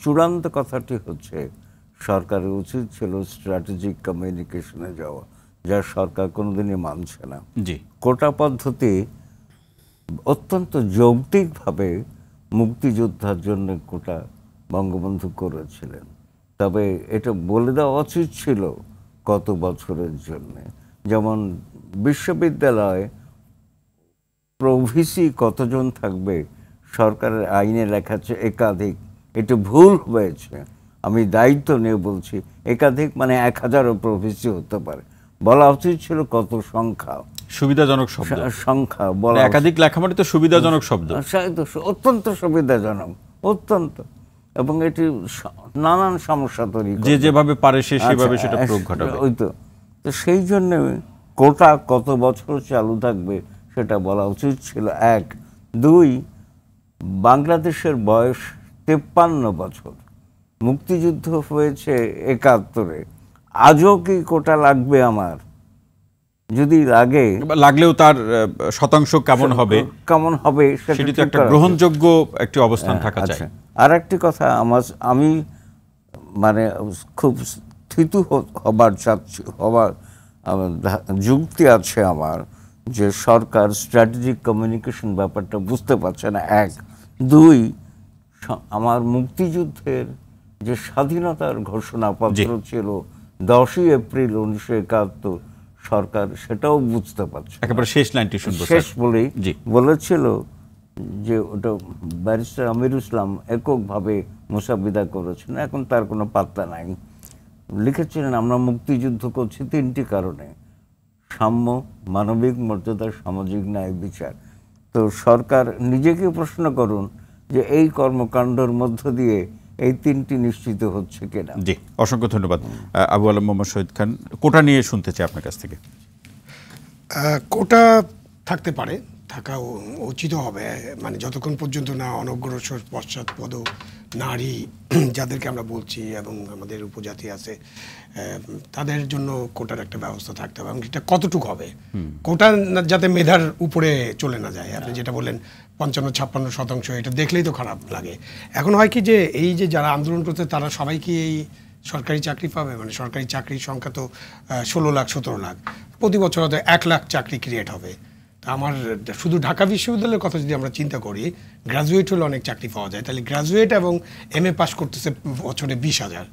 চূড়ান্ত কথাটি হচ্ছে সরকারের উচিত ছিল স্ট্র্যাটেজিক কমিউনিকেশনে যাওয়া যা সরকার কোনোদিনই মানছে না জি কোটা পদ্ধতি অত্যন্ত যৌক্তিকভাবে মুক্তিযোদ্ধার জন্য কোটা বঙ্গবন্ধু করেছিলেন তবে এটা বলে দেওয়া উচিত ছিল কত বছরের জন্য যেমন বিশ্ববিদ্যালয় প্রভিসি কতজন থাকবে সরকারের আইনে লেখা আছে একাধিক একটু ভুল হয়েছে আমি দায়িত্ব নিয়ে বলছি একাধিক মানে এক হাজারও প্রভিসি হতে পারে বলা উচিত ছিল কত সংখ্যা সুবিধাজনক সংখ্যা বলা একাধিক লেখা মানে তো সুবিধাজনক শব্দ অত্যন্ত সুবিধাজনক অত্যন্ত এবং এটি নানান সমস্যা তৈরি যে যেভাবে পারে সে আচ্ছা, সেভাবে সেটা প্রয়োগ ঘটাবে ওই তো তো সেই জন্য কোটা কত বছর চালু থাকবে সেটা বলা উচিত ছিল এক দুই বাংলাদেশের বয়স তেপ্পান্ন বছর মুক্তিযুদ্ধ হয়েছে একাত্তরে আজও কি কোটা লাগবে আমার যদি লাগে লাগলেও তার শতাংশ কেমন হবে কেমন হবে একটা গ্রহণযোগ্য একটি অবস্থান হ্যাঁ, থাকা চাই আচ্ছা। আর একটি কথা আমার আমি মানে খুব স্থিতু হবার চাচ্ছি হবার যুক্তি আছে আমার যে সরকার স্ট্র্যাটেজিক কমিউনিকেশন ব্যাপারটা বুঝতে পারছে না এক দুই আমার মুক্তিযুদ্ধের যে স্বাধীনতার ঘোষণাপত্র ছিল দশই এপ্রিল উনিশশো একাত্তর সরকার সেটাও বুঝতে পারছে একেবারে শেষ লাইনটি শুনবো শেষ বলেই বলেছিল যে ওটা ব্যারিস্টার আমির ইসলাম এককভাবে মোসাবিদা করেছেন এখন তার কোনো পাত্তা নাই লিখেছিলেন আমরা মুক্তিযুদ্ধ করছি তিনটি কারণে সাম্য মানবিক মর্যাদা সামাজিক ন্যায় বিচার তো সরকার নিজেকে প্রশ্ন করুন যে এই কর্মকাণ্ডর মধ্য দিয়ে এই তিনটি নিশ্চিত হচ্ছে কিনা জি অসংখ্য ধন্যবাদ আবু আলম মোহাম্মদ শহীদ খান কোটা নিয়ে শুনতে চাই আপনার কাছ থেকে কোটা থাকতে পারে থাকা উচিত হবে মানে যতক্ষণ পর্যন্ত না অনগ্রসর পশ্চাৎপদ নারী *clears throat* যাদেরকে আমরা বলছি এবং আমাদের উপজাতি আছে তাদের জন্য কোটার একটা ব্যবস্থা থাকতে হবে এবং এটা কতটুকু হবে কোটা যাতে মেধার উপরে চলে না যায় আপনি হ্যাঁ। যেটা বললেন পঞ্চান্ন ছাপ্পান্ন শতাংশ এটা দেখলেই তো খারাপ লাগে এখন হয় কি যে এই যে যারা আন্দোলন করতে তারা সবাই কি এই সরকারি চাকরি পাবে মানে সরকারি চাকরির সংখ্যা তো ষোলো লাখ সতেরো লাখ প্রতি বছর হয়তো এক লাখ চাকরি ক্রিয়েট হবে আমার শুধু ঢাকা বিশ্ববিদ্যালয়ের কথা যদি আমরা চিন্তা করি গ্রাজুয়েট হলে অনেক চাকরি পাওয়া যায় তাহলে গ্রাজুয়েট এবং এম এ পাস করতেছে বছরে বিশ হাজার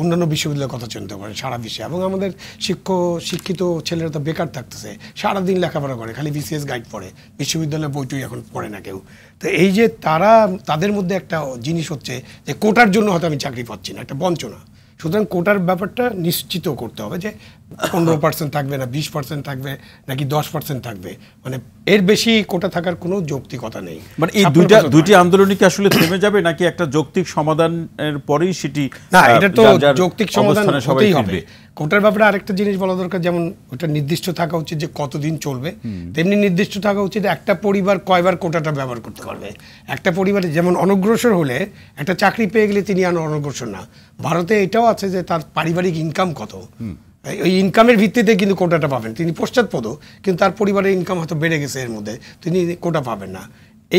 অন্যান্য বিশ্ববিদ্যালয়ের কথা চিন্তা করে সারা বিশ্বে এবং আমাদের শিক্ষক শিক্ষিত ছেলেরা তো বেকার থাকতেছে সারাদিন লেখাপড়া করে খালি বিসিএস গাইড পড়ে বিশ্ববিদ্যালয়ের বইটুই এখন পড়ে না কেউ তো এই যে তারা তাদের মধ্যে একটা জিনিস হচ্ছে যে কোটার জন্য হয়তো আমি চাকরি পাচ্ছি না একটা বঞ্চনা সুতরাং কোটার ব্যাপারটা নিশ্চিত করতে হবে যে পনেরো পার্সেন্ট থাকবে না বিশ পার্সেন্ট থাকবে নাকি দশ পার্সেন্ট থাকবে মানে এর বেশি কোটা থাকার কোনো যৌক্তিকতা নেই মানে এই দুইটা দুইটি আন্দোলন কি আসলে থেমে যাবে নাকি একটা যৌক্তিক সমাধানের পরেই সেটি না এটা তো যৌক্তিক সমাধান হতেই হবে ওটার ব্যাপারে আরেকটা জিনিস বলা দরকার যেমন ওটা নির্দিষ্ট থাকা উচিত যে কতদিন চলবে তেমনি নির্দিষ্ট থাকা উচিত একটা পরিবার কয়বার কোটাটা ব্যবহার করতে পারবে একটা পরিবারে যেমন অনগ্রসর হলে একটা চাকরি পেয়ে গেলে তিনি আর অনগ্রসর না ভারতে এটাও আছে যে তার পারিবারিক ইনকাম কত ওই ইনকামের ভিত্তিতে কিন্তু কোটাটা পাবেন তিনি পশ্চাৎপদ কিন্তু তার পরিবারের ইনকাম হয়তো বেড়ে গেছে এর মধ্যে তিনি কোটা পাবেন না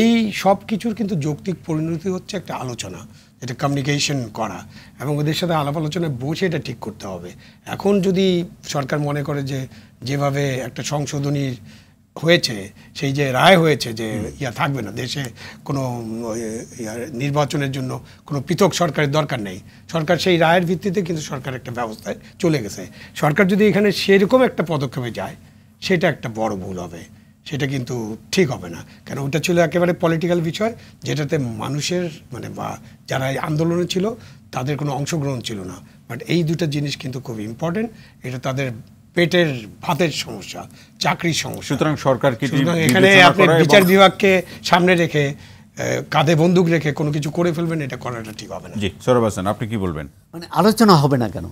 এই সব কিছুর কিন্তু যৌক্তিক পরিণতি হচ্ছে একটা আলোচনা এটা কমিউনিকেশন করা এবং ওদের সাথে আলাপ আলোচনায় বসে এটা ঠিক করতে হবে এখন যদি সরকার মনে করে যে যেভাবে একটা সংশোধনীর হয়েছে সেই যে রায় হয়েছে যে ইয়া থাকবে না দেশে কোনো নির্বাচনের জন্য কোনো পৃথক সরকারের দরকার নেই সরকার সেই রায়ের ভিত্তিতে কিন্তু সরকার একটা ব্যবস্থায় চলে গেছে সরকার যদি এখানে সেরকম একটা পদক্ষেপে যায় সেটা একটা বড় ভুল হবে সেটা কিন্তু ঠিক হবে না কেন ওটা ছিল একেবারে পলিটিক্যাল বিষয় যেটাতে মানুষের মানে বা যারা আন্দোলনে ছিল তাদের কোনো অংশগ্রহণ ছিল না বাট এই দুটো জিনিস কিন্তু খুব ইম্পর্টেন্ট এটা তাদের পেটের ভাতের সমস্যা চাকরির সমস্যা সুতরাং সরকার এখানে আপনি বিচার বিভাগকে সামনে রেখে কাঁধে বন্দুক রেখে কোনো কিছু করে ফেলবেন এটা করাটা ঠিক হবে না জি সৌরভ হাসান আপনি কি বলবেন মানে আলোচনা হবে না কেন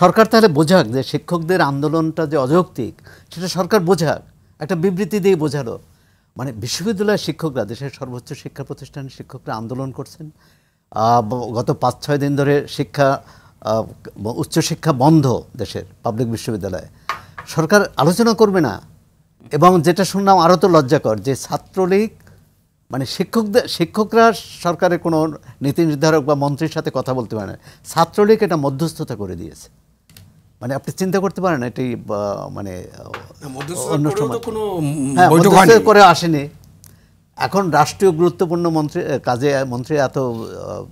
সরকার তাহলে বোঝাক যে শিক্ষকদের আন্দোলনটা যে অযৌক্তিক সেটা সরকার বোঝাক একটা বিবৃতি দিয়ে বোঝালো মানে বিশ্ববিদ্যালয়ের শিক্ষকরা দেশের সর্বোচ্চ শিক্ষা প্রতিষ্ঠানের শিক্ষকরা আন্দোলন করছেন গত পাঁচ ছয় দিন ধরে শিক্ষা উচ্চশিক্ষা বন্ধ দেশের পাবলিক বিশ্ববিদ্যালয়ে সরকার আলোচনা করবে না এবং যেটা শুনলাম আরও তো লজ্জাকর যে ছাত্রলীগ মানে শিক্ষকদের শিক্ষকরা সরকারের কোনো নীতি নির্ধারক বা মন্ত্রীর সাথে কথা বলতে পারে না ছাত্রলীগ এটা মধ্যস্থতা করে দিয়েছে মানে আপনি চিন্তা করতে পারেন এটি মানে হ্যাঁ, করে আসেনি এখন রাষ্ট্রীয় গুরুত্বপূর্ণ মন্ত্রী কাজে মন্ত্রী এত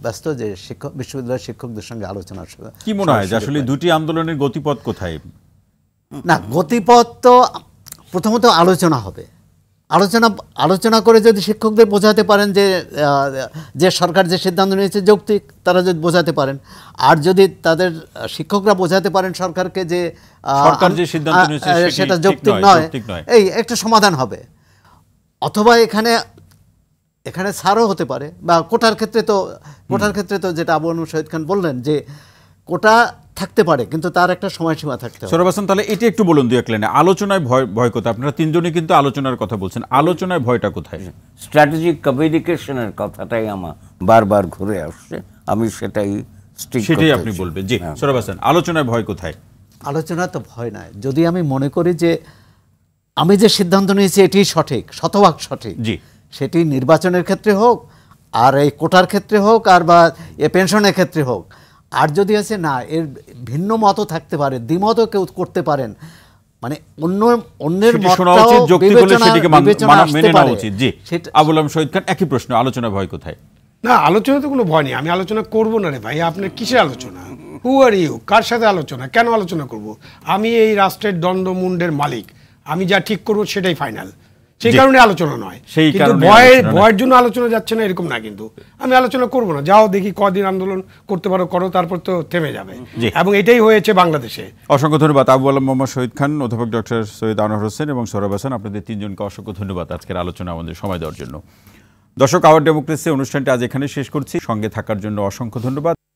ব্যস্ত যে শিক্ষক বিশ্ববিদ্যালয়ের শিক্ষকদের সঙ্গে আলোচনা কি মনে হয় আসলে দুটি আন্দোলনের গতিপথ কোথায় না গতিপথ তো প্রথমত আলোচনা হবে আলোচনা আলোচনা করে যদি শিক্ষকদের বোঝাতে পারেন যে যে সরকার যে সিদ্ধান্ত নিয়েছে যৌক্তিক তারা যদি বোঝাতে পারেন আর যদি তাদের শিক্ষকরা বোঝাতে পারেন সরকারকে যে সেটা যৌক্তিক নয় এই একটা সমাধান হবে অথবা এখানে এখানে ছাড়ও হতে পারে বা কোটার ক্ষেত্রে তো কোটার ক্ষেত্রে তো যেটা আবু শহীদ খান বললেন যে কোটা থাকতে পারে কিন্তু তার একটা সময়সীমা থাকতে হবে সৌরভ তাহলে এটি একটু বলুন দুই এক লাইনে আলোচনায় ভয় ভয় কোথায় আপনারা তিনজনই কিন্তু আলোচনার কথা বলছেন আলোচনায় ভয়টা কোথায় স্ট্র্যাটেজিক কমিউনিকেশনের কথাটাই আমার বারবার ঘুরে আসছে আমি সেটাই সেটাই আপনি বলবেন জি হ্যাঁ। সৌরভ আলোচনায় ভয় কোথায় আলোচনা তো ভয় নাই যদি আমি মনে করি যে আমি যে সিদ্ধান্ত নিয়েছি এটি সঠিক শতভাগ সঠিক জি সেটি নির্বাচনের ক্ষেত্রে হোক আর এই কোটার ক্ষেত্রে হোক আর বা এ পেনশনের ক্ষেত্রে হোক আর যদি আছে না এর ভিন্ন মতও থাকতে পারে দ্বিমতও কেউ করতে পারেন মানে অন্য অন্যের আবুলাম শহীদ খান একই প্রশ্ন আলোচনা ভয় কোথায় না আলোচনা তো কোনো ভয় নেই আমি আলোচনা করব না রে ভাই আপনার কিসের আলোচনা হু আর ইউ কার সাথে আলোচনা কেন আলোচনা করব আমি এই রাষ্ট্রের দণ্ডমুণ্ডের মালিক আমি যা ঠিক করব সেটাই ফাইনাল সেই কারণে আলোচনা নয় সেই কারণে ভয়ের জন্য আলোচনা যাচ্ছে না এরকম না কিন্তু আমি আলোচনা করব না যাও দেখি কদিন আন্দোলন করতে পারো করো তারপর তো থেমে যাবে এবং এটাই হয়েছে বাংলাদেশে অসংখ্য ধন্যবাদ আবু আলম মোহাম্মদ শহীদ খান অধ্যাপক ডক্টর সৈয়দ আনোয়ার হোসেন এবং সৌরভ হাসান আপনাদের তিনজনকে অসংখ্য ধন্যবাদ আজকের আলোচনা আমাদের সময় দেওয়ার জন্য দর্শক আওয়ার ডেমোক্রেসি অনুষ্ঠানটি আজ এখানে শেষ করছি সঙ্গে থাকার জন্য অসংখ্য ধন্যবাদ